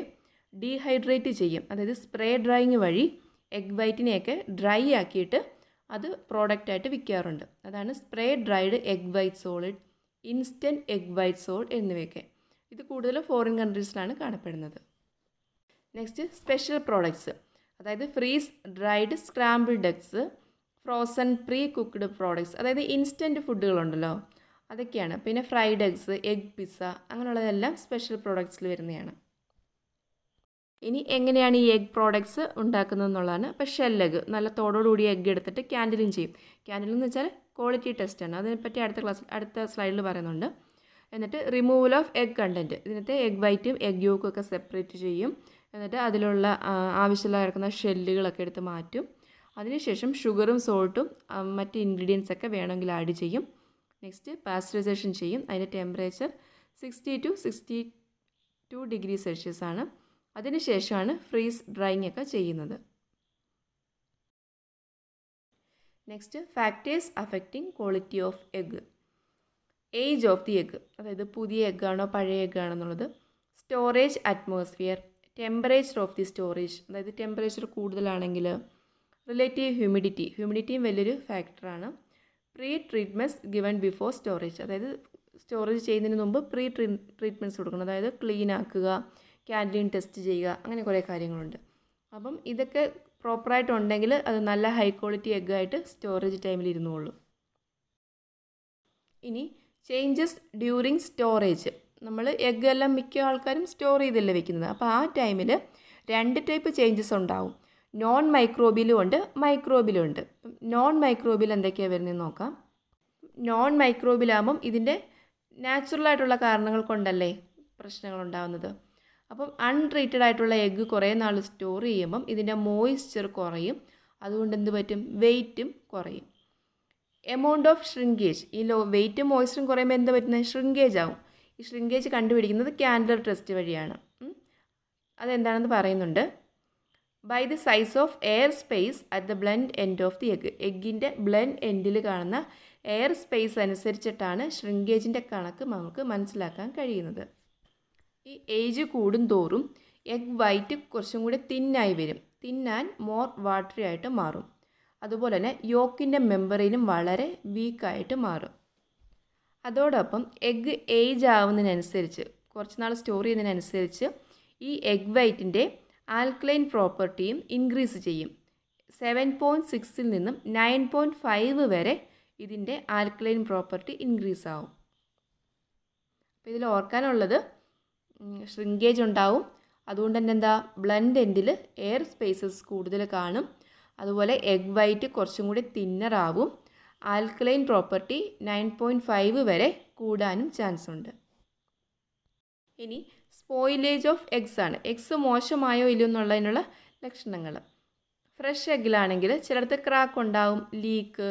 ഡീഹൈഡ്രേറ്റ് ചെയ്യും അതായത് സ്പ്രേ ഡ്രൈയിങ് വഴി എഗ് വൈറ്റിനെയൊക്കെ ഡ്രൈ ആക്കിയിട്ട് അത് പ്രോഡക്റ്റായിട്ട് വിൽക്കാറുണ്ട് അതാണ് spray dried egg white solid instant egg white സോൾ എന്നിവയൊക്കെ ഇത് കൂടുതലും ഫോറിൻ കൺട്രീസിലാണ് കാണപ്പെടുന്നത് നെക്സ്റ്റ് സ്പെഷ്യൽ പ്രോഡക്ട്സ് അതായത് freeze dried scrambled eggs frozen precooked products അതായത് ഇൻസ്റ്റൻറ്റ് ഫുഡുകളുണ്ടല്ലോ അതൊക്കെയാണ് പിന്നെ ഫ്രൈഡ് എഗ്സ് എഗ് പിസ്സ അങ്ങനെയുള്ളതെല്ലാം സ്പെഷ്യൽ പ്രോഡക്ട്സിൽ വരുന്നതാണ് ഇനി എങ്ങനെയാണ് ഈ എഗ് പ്രോഡക്ട്സ് ഉണ്ടാക്കുന്നത് എന്നുള്ളതാണ് അപ്പോൾ ഷെല്ലഗ് നല്ല തോടോടുകൂടി എഗ് എടുത്തിട്ട് ക്യാൻഡിലും ചെയ്യും ക്യാൻഡിലിംഗ് എന്ന് വെച്ചാൽ ക്വാളിറ്റി ടെസ്റ്റാണ് അതിനെപ്പറ്റി അടുത്ത ക്ലാസ് അടുത്ത സ്ലൈഡിൽ പറയുന്നുണ്ട് എന്നിട്ട് റിമൂവൽ ഓഫ് എഗ് കണ്ടൻറ്റ് ഇതിനകത്ത് എഗ് വൈറ്റും എഗ് യോക്കും ഒക്കെ സെപ്പറേറ്റ് ചെയ്യും എന്നിട്ട് അതിലുള്ള ആവശ്യമുള്ള ഷെല്ലുകളൊക്കെ എടുത്ത് മാറ്റും അതിനുശേഷം ഷുഗറും സോൾട്ടും മറ്റ് ഇൻഗ്രീഡിയൻസ് ഒക്കെ വേണമെങ്കിൽ ആഡ് ചെയ്യും നെക്സ്റ്റ് പാസ്റ്ററൈസേഷൻ ചെയ്യും അതിൻ്റെ temperature sixty to sixty two degree Celsius ആണ് അതിനുശേഷമാണ് ഫ്രീസ് ഡ്രൈയിങ് ഒക്കെ ചെയ്യുന്നത് next factors affecting quality of egg age of the egg അതായത് പുതിയ എഗ്ഗാണോ പഴയ എഗ്ഗാണോ എന്നുള്ളത് storage atmosphere temperature of the storage അതായത് ടെമ്പറേച്ചർ കൂടുതലാണെങ്കിൽ റിലേറ്റീവ് ഹ്യൂമിഡിറ്റി ഹ്യൂമിഡിറ്റിയും വലിയൊരു ഫാക്ടറാണ് pretreatments given before storage അതായത് സ്റ്റോറേജ് ചെയ്യുന്നതിന് മുമ്പ് പ്രീ ട്രീ ട്രീറ്റ്മെൻറ്റ്സ് കൊടുക്കണം അതായത് ക്ലീൻ ആക്കുക ക്യാൻറ്റീൻ ടെസ്റ്റ് ചെയ്യുക അങ്ങനെ കുറേ കാര്യങ്ങളുണ്ട് അപ്പം ഇതൊക്കെ പ്രോപ്പറായിട്ടുണ്ടെങ്കിൽ അത് നല്ല ഹൈ ക്വാളിറ്റി എഗ്ഗായിട്ട് സ്റ്റോറേജ് ടൈമിൽ ഇരുന്നുള്ളൂ ഇനി ചേഞ്ചസ് ഡ്യൂറിങ് സ്റ്റോറേജ് നമ്മൾ എഗ്ഗ് എല്ലാം മിക്ക ആൾക്കാരും സ്റ്റോർ ചെയ്തല്ലേ വെക്കുന്നത് അപ്പോൾ ആ ടൈമിൽ രണ്ട് ടൈപ്പ് ചേഞ്ചസ് ഉണ്ടാവും നോൺ മൈക്രോബിലും ഉണ്ട് മൈക്രോബിലും ഉണ്ട് നോൺ മൈക്രോബിൽ എന്തൊക്കെയാണ് വരുന്നതെന്ന് നോക്കാം നോൺ മൈക്രോബിലാകുമ്പം ഇതിൻ്റെ നാച്ചുറലായിട്ടുള്ള കാരണങ്ങൾ കൊണ്ടല്ലേ പ്രശ്നങ്ങൾ ഉണ്ടാകുന്നത് അപ്പം അൺട്രീറ്റഡ് ആയിട്ടുള്ള എഗ്ഗ് കുറേ നാൾ സ്റ്റോർ ചെയ്യുമ്പം ഇതിൻ്റെ മോയിസ്ചർ കുറയും അതുകൊണ്ട് എന്ത് പറ്റും വെയ്റ്റും കുറയും എമൗണ്ട് ഓഫ് ഷ്രിങ്കേജ് ഈ ലോ വെയ്റ്റും മോയ്സ്ചറും കുറയുമ്പോൾ എന്ത് പറ്റുന്നത് ഷ്രിങ്കേജ് ആവും ഈ ഷ്രിങ്കേജ് കണ്ടുപിടിക്കുന്നത് കാൻഡലർ ടെസ്റ്റ് വഴിയാണ് അതെന്താണെന്ന് പറയുന്നുണ്ട് by the size of air space at the blunt end of the egg എഗ്ഗിൻ്റെ ബ്ലൻഡ് എൻഡിൽ കാണുന്ന എയർ സ്പേസ് അനുസരിച്ചിട്ടാണ് ഷ്രിങ്കേജിൻ്റെ കണക്ക് നമുക്ക് മനസ്സിലാക്കാൻ കഴിയുന്നത് ഈ ഏജ് കൂടുന്തോറും എഗ് വൈറ്റ് കുറച്ചും കൂടി തിന്നായി വരും തിന്നാൻ മോർ വാട്ടറി ആയിട്ട് മാറും അതുപോലെ തന്നെ യോക്കിൻ്റെ മെമ്പറിനും വളരെ വീക്കായിട്ട് മാറും അതോടൊപ്പം എഗ്ഗ് ഏജ് ആവുന്നതിനനുസരിച്ച് കുറച്ച് നാൾ സ്റ്റോർ ചെയ്യുന്നതിനനുസരിച്ച് ഈ എഗ് വൈറ്റിൻ്റെ ആൽക്ലൈൻ പ്രോപ്പർട്ടിയും ഇൻക്രീസ് ചെയ്യും സെവൻ പോയിൻറ്റ് സിക്സിൽ നിന്നും നയൻ പോയിൻറ്റ് ഫൈവ് വരെ ഇതിൻ്റെ ആൽക്ലൈൻ പ്രോപ്പർട്ടി ഇൻക്രീസ് ആവും അപ്പോൾ ഇതിൽ ഓർക്കാനുള്ളത് ഷ്രിങ്കേജ് ഉണ്ടാവും അതുകൊണ്ട് തന്നെ എന്താ ബ്ലൻഡ് എൻഡിൽ എയർ സ്പേസസ് കൂടുതൽ കാണും അതുപോലെ എഗ് വൈറ്റ് കുറച്ചും കൂടി തിന്നറാവും alkaline property nine point five വരെ കൂടാനും ചാൻസ് ഉണ്ട് ഇനി സ്പോയിലേജ് ഓഫ് എഗ്സ് ആണ് എഗ്സ് മോശമായോ ഇല്ലയോ എന്നുള്ളതിനുള്ള ലക്ഷണങ്ങൾ ഫ്രഷ് എഗ്ഗിലാണെങ്കിൽ ചിലടത്ത് ക്രാക്ക് ഉണ്ടാവും leak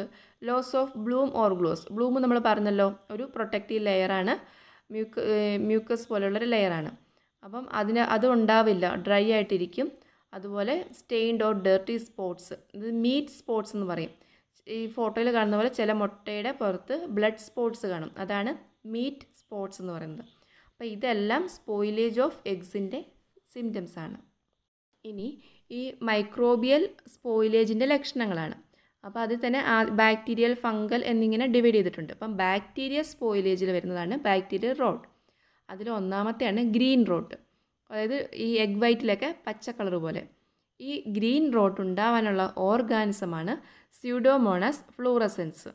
loss of bloom or gloss bloom നമ്മൾ പറഞ്ഞല്ലോ ഒരു പ്രൊട്ടക്റ്റീവ് ലെയറാണ് മ്യൂക്ക് മ്യൂക്കസ് പോലെയുള്ളൊരു ലെയറാണ് അപ്പം അതിന് അത് ഉണ്ടാവില്ല ഡ്രൈ ആയിട്ടിരിക്കും അതുപോലെ സ്റ്റെയിൻഡ് ഓർ ഡേർട്ടി സ്പോർട്സ് ഇത് മീറ്റ് സ്പോർട്സ് എന്ന് പറയും ഈ ഫോട്ടോയിൽ കാണുന്ന പോലെ ചില മുട്ടയുടെ പുറത്ത് ബ്ലഡ് സ്പോട്ട്സ് കാണും അതാണ് മീറ്റ് സ്പോട്ട്സ് എന്ന് പറയുന്നത് അപ്പോൾ ഇതെല്ലാം സ്പോയിലേജ് ഓഫ് എഗ്സിൻ്റെ സിംറ്റംസ് ആണ് ഇനി ഈ മൈക്രോബിയൽ സ്പോയിലേജിൻ്റെ ലക്ഷണങ്ങളാണ് അപ്പോൾ അതിൽ തന്നെ ബാക്ടീരിയൽ ഫംഗൽ എന്നിങ്ങനെ ഡിവൈഡ് ചെയ്തിട്ടുണ്ട് അപ്പം ബാക്ടീരിയ സ്പോയിലേജിൽ വരുന്നതാണ് ബാക്ടീരിയൽ റോഡ് അതിൽ ഒന്നാമത്തെയാണ് ഗ്രീൻ റോഡ് അതായത് ഈ എഗ് വൈറ്റിലൊക്കെ പച്ച കളർ പോലെ ഈ ഗ്രീൻ റോട്ട് ഉണ്ടാവാനുള്ള ഓർഗാനിസമാണ് സ്യൂഡോമോണസ് ഫ്ലൂറസെൻസ്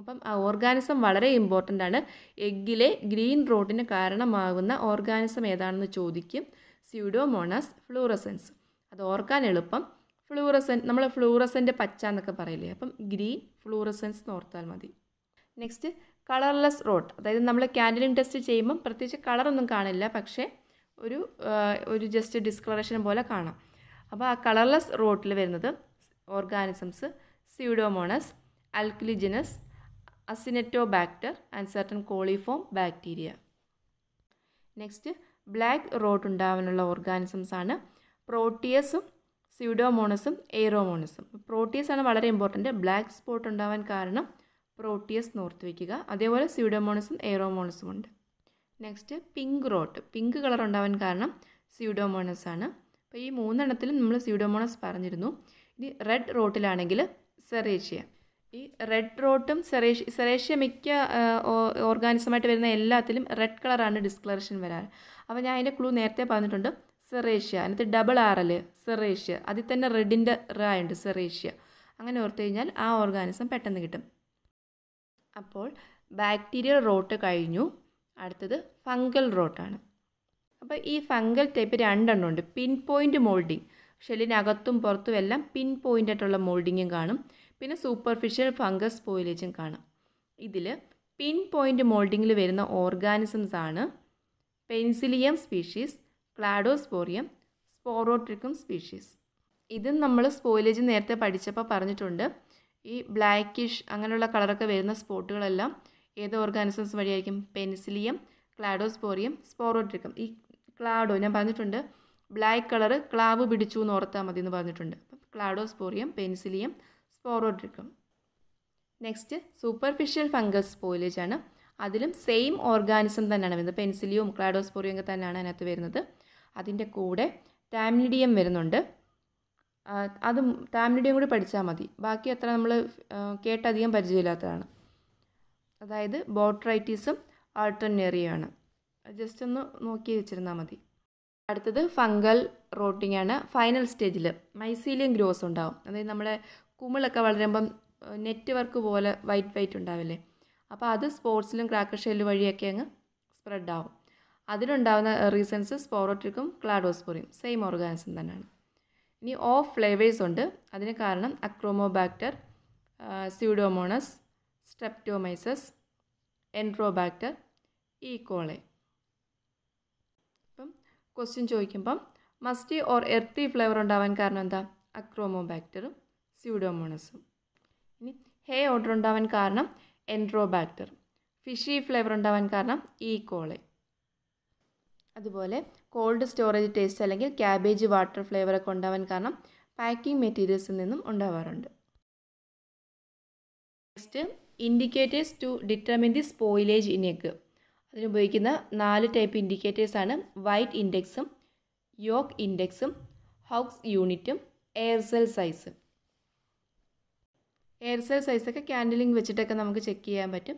അപ്പം ആ ഓർഗാനിസം വളരെ ഇമ്പോർട്ടൻ്റ് ആണ് എഗ്ഗിലെ ഗ്രീൻ റോട്ടിന് കാരണമാകുന്ന ഓർഗാനിസം ഏതാണെന്ന് ചോദിക്കും സ്യൂഡോമോണസ് ഫ്ലൂറസെൻസ് അത് ഓർക്കാൻ എളുപ്പം ഫ്ലൂറസെൻറ്റ് നമ്മൾ ഫ്ലൂറസെൻ്റ് പച്ച എന്നൊക്കെ പറയില്ലേ അപ്പം ഗ്രീൻ ഫ്ലൂറസെൻസ് എന്ന് ഓർത്താൽ മതി നെക്സ്റ്റ് കളർലെസ് റോട്ട് അതായത് നമ്മൾ കാൻഡിലിൻ ടെസ്റ്റ് ചെയ്യുമ്പം പ്രത്യേകിച്ച് കളറൊന്നും കാണില്ല പക്ഷേ ഒരു ഒരു ജസ്റ്റ് ഡിസ്കളറേഷൻ പോലെ കാണാം അപ്പോൾ ആ കളർലെസ് റോട്ടിൽ വരുന്നത് organisms Pseudomonas Alcaligenes bacter and certain coliform bacteria next black rot ഉണ്ടാവാനുള്ള ഓർഗാനിസംസ് ആണ് പ്രോട്ടിയസും സ്യൂഡോമോണസും എയ്റോമോണസും പ്രോട്ടിയസ് ആണ് വളരെ ഇമ്പോർട്ടൻ്റ് ബ്ലാക്ക് സ്പോട്ട് ഉണ്ടാവാൻ കാരണം പ്രോട്ടിയസ് നോർത്ത് വയ്ക്കുക അതേപോലെ സ്യൂഡോമോണസും എയ്റോമോണസും ഉണ്ട് next pink rot pink colour ഉണ്ടാവാൻ കാരണം സ്യൂഡോമോണസ് ആണ് അപ്പോൾ ഈ മൂന്നെണ്ണത്തിലും നമ്മൾ സ്യൂഡോമോണസ് പറഞ്ഞിരുന്നു ഇനി റെഡ് റോട്ടിലാണെങ്കിൽ സെറേഷ്യ ഈ റെഡ് റോട്ടും സെറേഷ്യ സെറേഷ്യ മിക്ക ഓർഗാനിസമായിട്ട് വരുന്ന എല്ലാത്തിലും റെഡ് കളറാണ് ഡിസ്ക്ലറേഷൻ വരാറ് അപ്പോൾ ഞാൻ അതിൻ്റെ ക്ലൂ നേരത്തെ പറഞ്ഞിട്ടുണ്ട് സെറേഷ്യ അതിനകത്ത് ഡബിൾ ആർ എൽ സെറേഷ്യ അതിൽ തന്നെ റെഡിൻ്റെ റ ഉണ്ട് സെറേഷ്യ അങ്ങനെ ഓർത്തു കഴിഞ്ഞാൽ ആ ഓർഗാനിസം പെട്ടെന്ന് കിട്ടും അപ്പോൾ ബാക്ടീരിയൽ റോട്ട് കഴിഞ്ഞു അടുത്തത് ഫംഗൽ റോട്ടാണ് അപ്പോൾ ഈ ഫംഗൽ ടൈപ്പ് രണ്ടെണ്ണം ഉണ്ട് പിൻ പോയിൻ്റ് മോൾഡിങ് ഷെല്ലിനകത്തും പുറത്തും എല്ലാം പിൻ പോയിൻ്റ് ആയിട്ടുള്ള മോൾഡിങ്ങും കാണും പിന്നെ സൂപ്പർഫിഷ്യൽ ഫംഗസ് പോയിലേജും കാണാം ഇതിൽ പിൻ പോയിൻ്റ് മോൾഡിങ്ങിൽ വരുന്ന ഓർഗാനിസംസ് ആണ് Penicillium species Cladosporium Sporotrichum species ഇതും നമ്മൾ സ്പോയിലേജ് നേരത്തെ പഠിച്ചപ്പോൾ പറഞ്ഞിട്ടുണ്ട് ഈ ബ്ലാക്കിഷ് അങ്ങനെയുള്ള കളറൊക്കെ വരുന്ന സ്പോട്ടുകളെല്ലാം ഏത് ഓർഗാനിസംസ് വഴിയായിരിക്കും പെൻസിലിയം ക്ലാഡോസ്പോറിയം സ്പോറോട്രിക്കം ഈ ക്ലാഡോ ഞാൻ പറഞ്ഞിട്ടുണ്ട് ബ്ലാക്ക് കളർ ക്ലാവ് പിടിച്ചു എന്ന് ഓർത്താൽ മതി എന്ന് പറഞ്ഞിട്ടുണ്ട് അപ്പം Cladosporium Penicillium Sporotrichum next superficial fungus spoilage ആണ് അതിലും സെയിം ഓർഗാനിസം തന്നെയാണ് വരുന്നത് പെൻസിലിയും ക്ലാഡോസ്പോറിയും ഒക്കെ തന്നെയാണ് അതിനകത്ത് വരുന്നത് അതിൻ്റെ കൂടെ ടാമിനിഡിയം വരുന്നുണ്ട് അത് ടാമിനിഡിയം കൂടി പഠിച്ചാൽ മതി ബാക്കി അത്ര നമ്മൾ കേട്ടധികം പരിചയമില്ലാത്തതാണ് അതായത് ബോട്രൈറ്റീസും ആൾട്ടർനേറിയാണ് ജസ്റ്റ് ഒന്ന് നോക്കി വെച്ചിരുന്നാൽ മതി അടുത്തത് ഫംഗൽ റോട്ടിംഗ് ആണ് ഫൈനൽ സ്റ്റേജിൽ മൈസീലിയം ഗ്രോസ് ഉണ്ടാവും അതായത് നമ്മുടെ കുമിളൊക്കെ വളരുമ്പം നെറ്റ്വർക്ക് പോലെ വൈറ്റ് വൈറ്റ് ഉണ്ടാവില്ലേ അപ്പോൾ അത് സ്പോർട്സിലും ക്രാക്കർ ഷെല്ല് വഴിയൊക്കെ അങ്ങ് സ്പ്രെഡ് ആവും അതിലുണ്ടാവുന്ന reasons Sporotrichum Cladosporium same organism തന്നെയാണ് ഇനി ഓഫ് ഫ്ലേവേഴ്സ് ഉണ്ട് അതിന് കാരണം Achromobacter Pseudomonas Streptomyces Enterobacter coli question ചോദിക്കുമ്പം മസ്റ്റി ഓർ എർത്തി ഫ്ലേവർ ഉണ്ടാവാൻ കാരണം എന്താ അക്രോമോബാക്ടറും സ്യൂഡോമോണസും ഇനി ഹേ ഓർഡർ ഉണ്ടാവാൻ കാരണം എൻട്രോബാക്ടർ ഫിഷി ഫ്ലേവർ ഉണ്ടാവാൻ കാരണം ഈ e. കോളെ അതുപോലെ കോൾഡ് സ്റ്റോറേജ് ടേസ്റ്റ് അല്ലെങ്കിൽ ക്യാബേജ് വാട്ടർ ഫ്ലേവറൊക്കെ ഉണ്ടാവാൻ കാരണം പാക്കിംഗ് മെറ്റീരിയൽസിൽ നിന്നും ഉണ്ടാവാറുണ്ട് next indicators to determine the spoilage in അതിനുപയോഗിക്കുന്ന നാല് ടൈപ്പ് ഇൻഡിക്കേറ്റേഴ്സാണ് വൈറ്റ് ഇൻഡെക്സും യോക്ക് ഇൻഡെക്സും ഹൗസ് യൂണിറ്റും എയർസെൽ സൈസ് എയർസെൽ സൈസൊക്കെ ക്യാൻഡിലിംഗ് വെച്ചിട്ടൊക്കെ നമുക്ക് ചെക്ക് ചെയ്യാൻ പറ്റും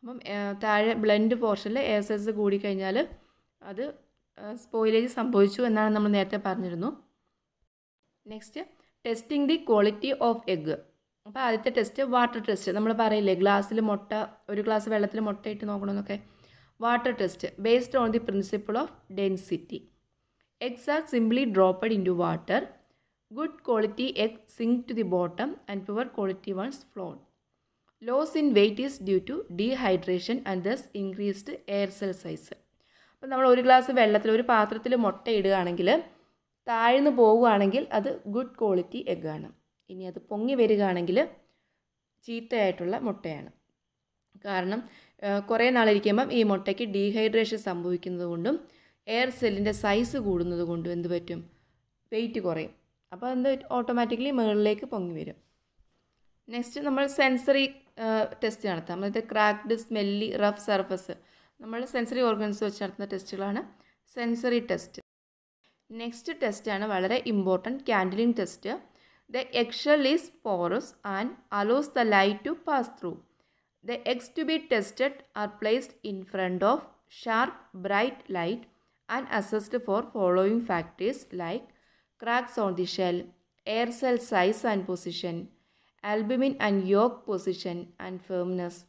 അപ്പം താഴെ ബ്ലെൻഡ് പോർഷനിൽ എയർസെൽസ് കൂടിക്കഴിഞ്ഞാൽ അത് സ്പോയിലേജ് സംഭവിച്ചു എന്നാണ് നമ്മൾ നേരത്തെ പറഞ്ഞിരുന്നു next testing the quality of egg അപ്പോൾ ആദ്യത്തെ ടെസ്റ്റ് വാട്ടർ ടെസ്റ്റ് നമ്മൾ പറയില്ലേ ഗ്ലാസ്സിൽ മുട്ട ഒരു ഗ്ലാസ് വെള്ളത്തിൽ മുട്ട ഇട്ട് നോക്കണമെന്നൊക്കെ water test based on the principle of density eggs are simply dropped into water good quality egg sink to the bottom and poor quality ones float loss in weight is due to dehydration and thus increased air cell size അപ്പോൾ നമ്മൾ ഒരു glass വെള്ളത്തിൽ ഒരു പാത്രത്തിൽ മുട്ട ഇടുകയാണെങ്കിൽ താഴ്ന്നു പോവുകയാണെങ്കിൽ അത് ഗുഡ് ക്വാളിറ്റി എഗ് ആണ് ഇനി അത് പൊങ്ങി വരികയാണെങ്കിൽ ചീത്തയായിട്ടുള്ള മുട്ടയാണ് കാരണം കുറേ നാളിരിക്കുമ്പം ഈ മുട്ടയ്ക്ക് ഡീഹൈഡ്രേഷൻ സംഭവിക്കുന്നത് കൊണ്ടും എയർ സെല്ലിൻ്റെ സൈസ് കൂടുന്നത് കൊണ്ടും എന്ത് പറ്റും വെയിറ്റ് കുറയും അപ്പോൾ എന്ത് ഓട്ടോമാറ്റിക്കലി മുകളിലേക്ക് പൊങ്ങി വരും നെക്സ്റ്റ് നമ്മൾ സെൻസറി ടെസ്റ്റ് നടത്താം അതായത് ക്രാക്ക്ഡ് സ്മെല്ലി റഫ് സർഫസ് നമ്മൾ സെൻസറി ഓർഗൻസ് വെച്ച് നടത്തുന്ന ടെസ്റ്റുകളാണ് സെൻസറി ടെസ്റ്റ് നെക്സ്റ്റ് ടെസ്റ്റാണ് വളരെ important candling test the eggshell is porous and allows the light to pass through the eggs to be tested are placed in front of sharp bright light and assessed for following factors like cracks on the shell air cell size and position albumin and yolk position and firmness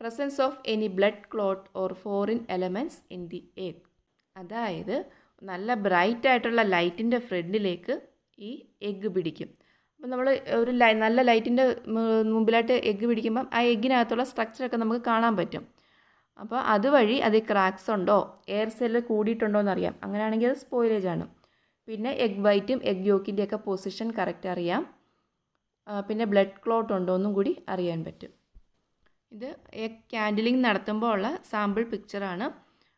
presence of any blood clot or foreign elements in the egg അതായത് നല്ല ബ്രൈറ്റായിട്ടുള്ള ലൈറ്റിൻ്റെ ഫ്രണ്ടിലേക്ക് ഈ egg പിടിക്കും അപ്പം നമ്മൾ ഒരു ലൈ നല്ല ലൈറ്റിൻ്റെ മുമ്പിലായിട്ട് എഗ്ഗ് പിടിക്കുമ്പം ആ എഗ്ഗിനകത്തുള്ള സ്ട്രക്ചറൊക്കെ നമുക്ക് കാണാൻ പറ്റും അപ്പോൾ അതുവഴി അതിൽ ക്രാക്സ് ഉണ്ടോ എയർ സെല്ല് കൂടിയിട്ടുണ്ടോ എന്നറിയാം അങ്ങനെയാണെങ്കിൽ അത് സ്പോയിലേജ് ആണ് പിന്നെ എഗ് വൈറ്റും എഗ് യോക്കിൻ്റെയൊക്കെ പൊസിഷൻ കറക്റ്റ് അറിയാം പിന്നെ ബ്ലഡ് ക്ലോട്ട് ഉണ്ടോ എന്നും കൂടി അറിയാൻ പറ്റും ഇത് എഗ് ക്യാൻഡിലിംഗ് നടത്തുമ്പോൾ ഉള്ള സാമ്പിൾ പിക്ചറാണ്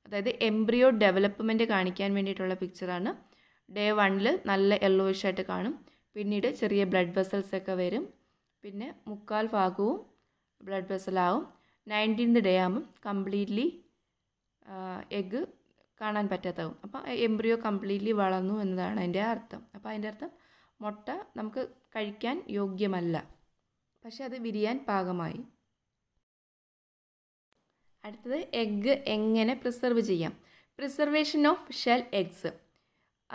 അതായത് എംബ്രിയോ ഡെവലപ്മെൻറ്റ് കാണിക്കാൻ വേണ്ടിയിട്ടുള്ള പിക്ചറാണ് ഡേ വണ്ണിൽ നല്ല യെല്ലോയിഷായിട്ട് കാണും പിന്നീട് ചെറിയ ബ്ലഡ് ഒക്കെ വരും പിന്നെ മുക്കാൽ ഭാഗവും ബ്ലഡ് വെസലാവും നയൻറ്റീൻത് ഡേ ആകുമ്പം കംപ്ലീറ്റ്ലി എഗ്ഗ് കാണാൻ പറ്റാത്തതാവും അപ്പോൾ എംബ്രിയോ കംപ്ലീറ്റ്ലി വളർന്നു എന്നതാണ് അതിൻ്റെ അർത്ഥം അപ്പോൾ അതിൻ്റെ അർത്ഥം മുട്ട നമുക്ക് കഴിക്കാൻ യോഗ്യമല്ല പക്ഷെ അത് വിരിയാൻ പാകമായി അടുത്തത് എഗ്ഗ് എങ്ങനെ പ്രിസർവ് ചെയ്യാം പ്രിസർവേഷൻ ഓഫ് ഷെൽ എഗ്സ്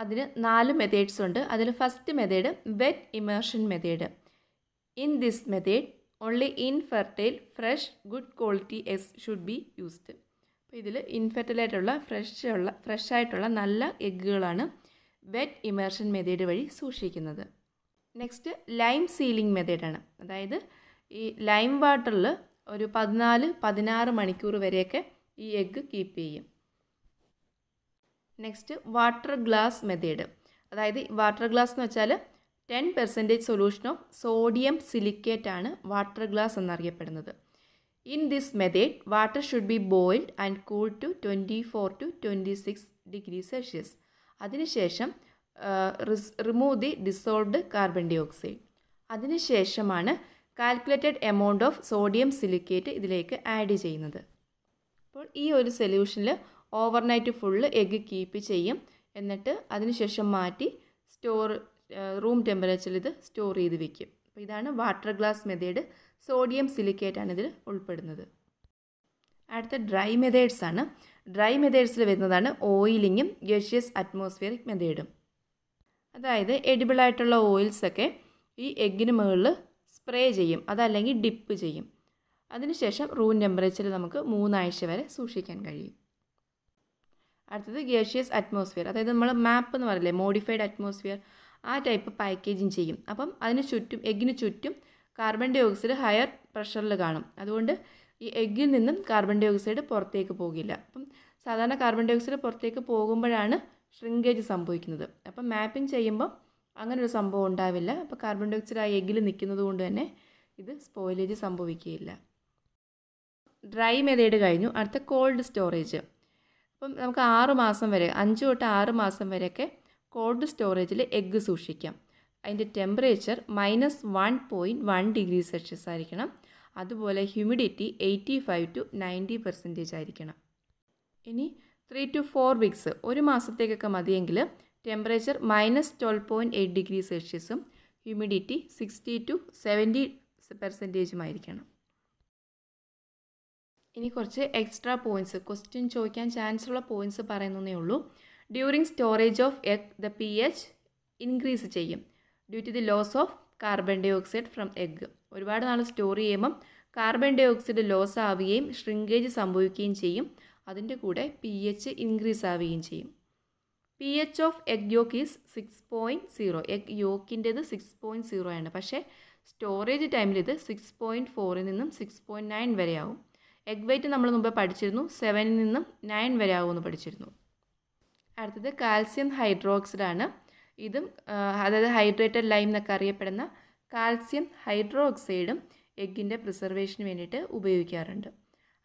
അതിന് നാല് മെത്തേഡ്സ് ഉണ്ട് അതിൽ first method wet immersion method in this method only infertile fresh good quality eggs should be used അപ്പോൾ ഇതിൽ ഇൻഫെർട്ടൈലായിട്ടുള്ള ഫ്രഷ് ഉള്ള ഫ്രഷ് ആയിട്ടുള്ള നല്ല എഗ്ഗുകളാണ് വെറ്റ് ഇമേഴ്ഷൻ മെത്തേഡ് വഴി സൂക്ഷിക്കുന്നത് നെക്സ്റ്റ് ലൈം സീലിംഗ് മെത്തേഡാണ് അതായത് ഈ ലൈം വാട്ടറിൽ ഒരു പതിനാല് പതിനാറ് മണിക്കൂർ വരെയൊക്കെ ഈ എഗ്ഗ് കീപ്പ് ചെയ്യും നെക്സ്റ്റ് വാട്ടർ ഗ്ലാസ് മെത്തേഡ് അതായത് വാട്ടർ ഗ്ലാസ് എന്ന് വെച്ചാൽ ten percentage solution of sodium silicate ആണ് വാട്ടർ ഗ്ലാസ് എന്നറിയപ്പെടുന്നത് in this method water should be boiled and cool to twenty four to twenty six degree Celsius അതിനുശേഷം remove the dissolved carbon dioxide അതിനുശേഷമാണ് calculated amount of sodium silicate ഇതിലേക്ക് add ചെയ്യുന്നത് അപ്പോൾ ഈ ഒരു സൊല്യൂഷനിൽ overnight full egg keep ചെയ്യും എന്നിട്ട് അതിനുശേഷം മാറ്റി സ്റ്റോർ റൂം ടെമ്പറേച്ചറിൽ ഇത് സ്റ്റോർ ചെയ്ത് വെക്കും അപ്പോൾ ഇതാണ് water glass method sodium silicate ആണ് ഇതിൽ ഉൾപ്പെടുന്നത് അടുത്ത ഡ്രൈ മെതേഡ്സാണ് ആണ് ഡ്രൈ മെതേഡ്സിൽ വരുന്നതാണ് ഓയിലിങ്ങും ഗഷ്യസ് അറ്റ്മോസ്ഫിയറിക് മെതേഡും അതായത് എഡിബിളായിട്ടുള്ള ഓയിൽസൊക്കെ ഈ എഗ്ഗിന് മുകളിൽ സ്പ്രേ ചെയ്യും അതല്ലെങ്കിൽ ഡിപ്പ് ചെയ്യും അതിനുശേഷം റൂം ടെമ്പറേച്ചറിൽ നമുക്ക് മൂന്നാഴ്ച വരെ സൂക്ഷിക്കാൻ കഴിയും അടുത്തത് ഗേഷ്യസ് അറ്റ്മോസ്ഫിയർ അതായത് നമ്മൾ മാപ്പ് എന്ന് പറയില്ലേ മോഡിഫൈഡ് അറ്റ്മോസ്ഫിയർ ആ ടൈപ്പ് പാക്കേജിങ് ചെയ്യും അപ്പം അതിന് ചുറ്റും എഗ്ഗിന് ചുറ്റും കാർബൺ ഡൈ ഓക്സൈഡ് ഹയർ പ്രഷറിൽ കാണും അതുകൊണ്ട് ഈ എഗ്ഗിൽ നിന്നും കാർബൺ ഡൈ ഓക്സൈഡ് പുറത്തേക്ക് പോകില്ല അപ്പം സാധാരണ കാർബൺ ഡൈ ഓക്സൈഡ് പുറത്തേക്ക് പോകുമ്പോഴാണ് ഷ്രിങ്കേജ് സംഭവിക്കുന്നത് അപ്പം മാപ്പിംഗ് ചെയ്യുമ്പോൾ അങ്ങനെ ഒരു സംഭവം ഉണ്ടാവില്ല അപ്പോൾ കാർബൺ ഡൈ ഓക്സൈഡ് ആ എഗ്ഗിൽ നിൽക്കുന്നത് കൊണ്ട് തന്നെ ഇത് സ്പോയിലേജ് സംഭവിക്കുകയില്ല ഡ്രൈ മെതേഡ് കഴിഞ്ഞു അടുത്ത കോൾഡ് സ്റ്റോറേജ് അപ്പം നമുക്ക് ആറ് മാസം വരെ അഞ്ച് തൊട്ട് ആറ് മാസം വരെയൊക്കെ കോൾഡ് സ്റ്റോറേജിൽ എഗ്ഗ് സൂക്ഷിക്കാം അതിൻ്റെ temperature minus one point one degree Celsius ആയിരിക്കണം അതുപോലെ humidity eighty five to ninety percentage ആയിരിക്കണം ഇനി ത്രീ ടു ഫോർ വീക്സ് ഒരു മാസത്തേക്കൊക്കെ മതിയെങ്കിൽ temperature minus twelve point eight degree സെൽഷ്യസും ഹ്യൂമിഡിറ്റി സിക്സ്റ്റി ടു സെവൻറ്റി ആയിരിക്കണം ഇനി കുറച്ച് എക്സ്ട്രാ പോയിൻറ്റ്സ് ക്വസ്റ്റ്യൻ ചോദിക്കാൻ ചാൻസ് ഉള്ള പോയിൻറ്റ്സ് പറയുന്നതേ ഉള്ളൂ during storage of egg the P H increase ചെയ്യും due to the loss of carbon dioxide from egg ഒരുപാട് നാൾ സ്റ്റോർ ചെയ്യുമ്പം കാർബൺ ഡൈ ഓക്സൈഡ് ലോസ് ആവുകയും ഷ്രിങ്കേജ് സംഭവിക്കുകയും ചെയ്യും അതിൻ്റെ കൂടെ പി എച്ച് ഇൻക്രീസ് ആവുകയും ചെയ്യും P H of egg yolk is six point zero egg യോക്കിൻ്റേത് സിക്സ് പോയിൻറ്റ് സീറോ ആണ് പക്ഷേ സ്റ്റോറേജ് ടൈമിൽ ഇത് സിക്സ് പോയിൻറ്റ് ഫോറിൽ നിന്നും സിക്സ് പോയിൻറ്റ് നയൻ ആവും എഗ് വൈറ്റ് നമ്മൾ മുമ്പ് പഠിച്ചിരുന്നു സെവനിൽ നിന്നും നയൻ വരെ ആകുമെന്ന് പഠിച്ചിരുന്നു അടുത്തത് കാൽസ്യം ഹൈഡ്രോക്സൈഡ് ആണ് ഇതും അതായത് ഹൈഡ്രേറ്റഡ് ലൈം എന്നൊക്കെ അറിയപ്പെടുന്ന കാൽസ്യം ഹൈഡ്രോക്സൈഡും എഗ്ഗിൻ്റെ പ്രിസർവേഷന് വേണ്ടിയിട്ട് ഉപയോഗിക്കാറുണ്ട്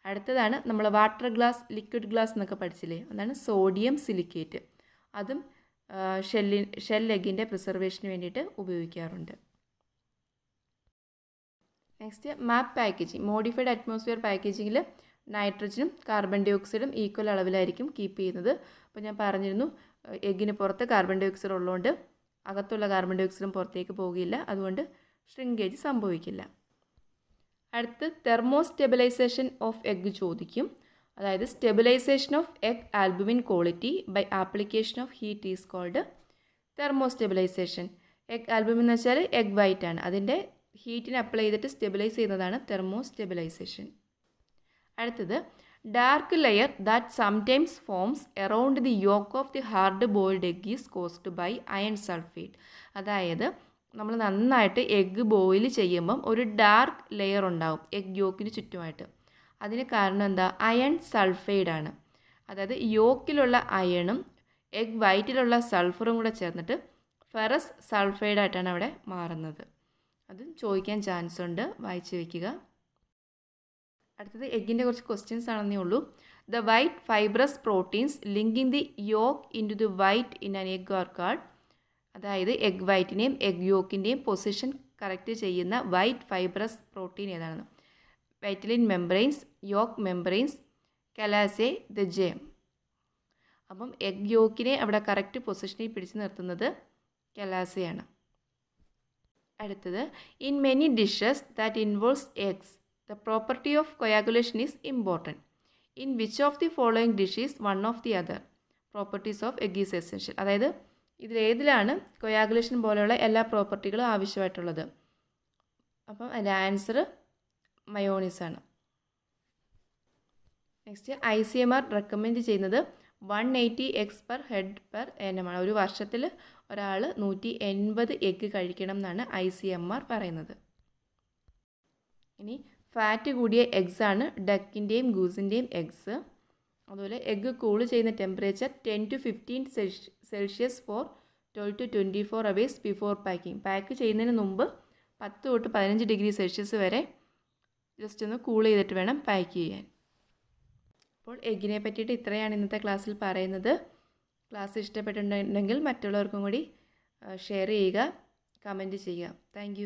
അടുത്തതാണ് നമ്മൾ വാട്ടർ ഗ്ലാസ് ലിക്വിഡ് ഗ്ലാസ് എന്നൊക്കെ പഠിച്ചില്ലേ അതാണ് സോഡിയം സിലിക്കേറ്റ് അതും ഷെല്ലിൻ ഷെൽ എഗ്ഗിൻ്റെ പ്രിസർവേഷന് വേണ്ടിയിട്ട് ഉപയോഗിക്കാറുണ്ട് next MAP packaging modified atmosphere പാക്കേജിങ്ങിൽ നൈട്രജനും കാർബൺ ഡൈ ഓക്സൈഡും ഈക്വൽ അളവിലായിരിക്കും കീപ്പ് ചെയ്യുന്നത് അപ്പോൾ ഞാൻ പറഞ്ഞിരുന്നു എഗ്ഗിന് പുറത്ത് കാർബൺ ഡൈ ഓക്സൈഡ് ഉള്ളതുകൊണ്ട് അകത്തുള്ള കാർബൺ ഡൈ ഓക്സൈഡും പുറത്തേക്ക് പോകില്ല അതുകൊണ്ട് ഷ്രിങ്കേജ് സംഭവിക്കില്ല അടുത്ത് തെർമോ സ്റ്റെബിലൈസേഷൻ ഓഫ് എഗ്ഗ് ചോദിക്കും അതായത് stabilization of egg albumin quality by application of heat is called thermo stabilization egg albumin എന്ന് വെച്ചാൽ എഗ് വൈറ്റ് ആണ് അതിൻ്റെ ഹീറ്റിന് അപ്ലൈ ചെയ്തിട്ട് സ്റ്റെബിലൈസ് ചെയ്യുന്നതാണ് തെർമോ സ്റ്റെബിലൈസേഷൻ അടുത്തത് dark layer that sometimes forms around the yolk of the hard boiled egg is caused by iron sulphate അതായത് നമ്മൾ നന്നായിട്ട് എഗ്ഗ് ബോയിൽ ചെയ്യുമ്പം ഒരു ഡാർക്ക് ലെയർ ഉണ്ടാവും എഗ് യോക്കിന് ചുറ്റുമായിട്ട് അതിന് കാരണം എന്താ അയൺ സൾഫൈഡ് ആണ് അതായത് യോക്കിലുള്ള അയണും എഗ് വൈറ്റിലുള്ള സൾഫറും കൂടെ ചേർന്നിട്ട് ഫെറസ് സൾഫൈഡായിട്ടാണ് അവിടെ മാറുന്നത് അതും ചോദിക്കാൻ ചാൻസ് ഉണ്ട് വായിച്ചു വയ്ക്കുക അടുത്തത് എഗ്ഗിൻ്റെ കുറച്ച് ക്വസ്റ്റ്യൻസ് ആണെന്നേ ഉള്ളൂ the white fibrous proteins linking the yolk into the white in an egg are called അതായത് എഗ് വൈറ്റിനെയും എഗ് യോക്കിൻ്റെയും പൊസിഷൻ കറക്റ്റ് ചെയ്യുന്ന വൈറ്റ് ഫൈബ്രസ് പ്രോട്ടീൻ ഏതാണെന്ന് vitelline membranes yolk membranes chalaza the germ അപ്പം egg യോക്കിനെ അവിടെ correct പൊസിഷനിൽ പിടിച്ചു നിർത്തുന്നത് കലാസയാണ് അടുത്തത് in many dishes that involves eggs the property of coagulation is important in which of the following dishes one of the other properties of egg is essential അതായത് ഇതിലേതിലാണ് കൊയാഗുലേഷൻ പോലെയുള്ള എല്ലാ പ്രോപ്പർട്ടികളും ആവശ്യമായിട്ടുള്ളത് അപ്പം അതിൻ്റെ ആൻസർ മയോണീസാണ് next I C M R recommend ചെയ്യുന്നത് one eighty eggs per head per എനമാണ് ഒരു വർഷത്തിൽ ഒരാൾ നൂറ്റി എൺപത് എഗ് കഴിക്കണം എന്നാണ് ഐ സി എം ആർ പറയുന്നത് ഇനി ഫാറ്റ് കൂടിയ എഗ്സ് ആണ് ഡക്കിൻ്റെയും ഗൂസിൻ്റെയും എഗ്സ് അതുപോലെ എഗ് കൂൾ ചെയ്യുന്ന temperature ten to fifteen celsius for twelve to twenty four hours before packing pack ചെയ്യുന്നതിന് മുമ്പ് പത്ത് തൊട്ട് പതിനഞ്ച് ഡിഗ്രി സെൽഷ്യസ് വരെ ജസ്റ്റ് ഒന്ന് കൂൾ ചെയ്തിട്ട് വേണം പാക്ക് ചെയ്യാൻ അപ്പോൾ എഗ്ഗിനെ പറ്റിയിട്ട് ഇത്രയാണ് ഇന്നത്തെ ക്ലാസ്സിൽ പറയുന്നത് ക്ലാസ് ഇഷ്ടപ്പെട്ടിട്ടുണ്ടെങ്കിൽ മറ്റുള്ളവർക്കും കൂടി ഷെയർ ചെയ്യുക കമൻറ്റ് ചെയ്യുക താങ്ക്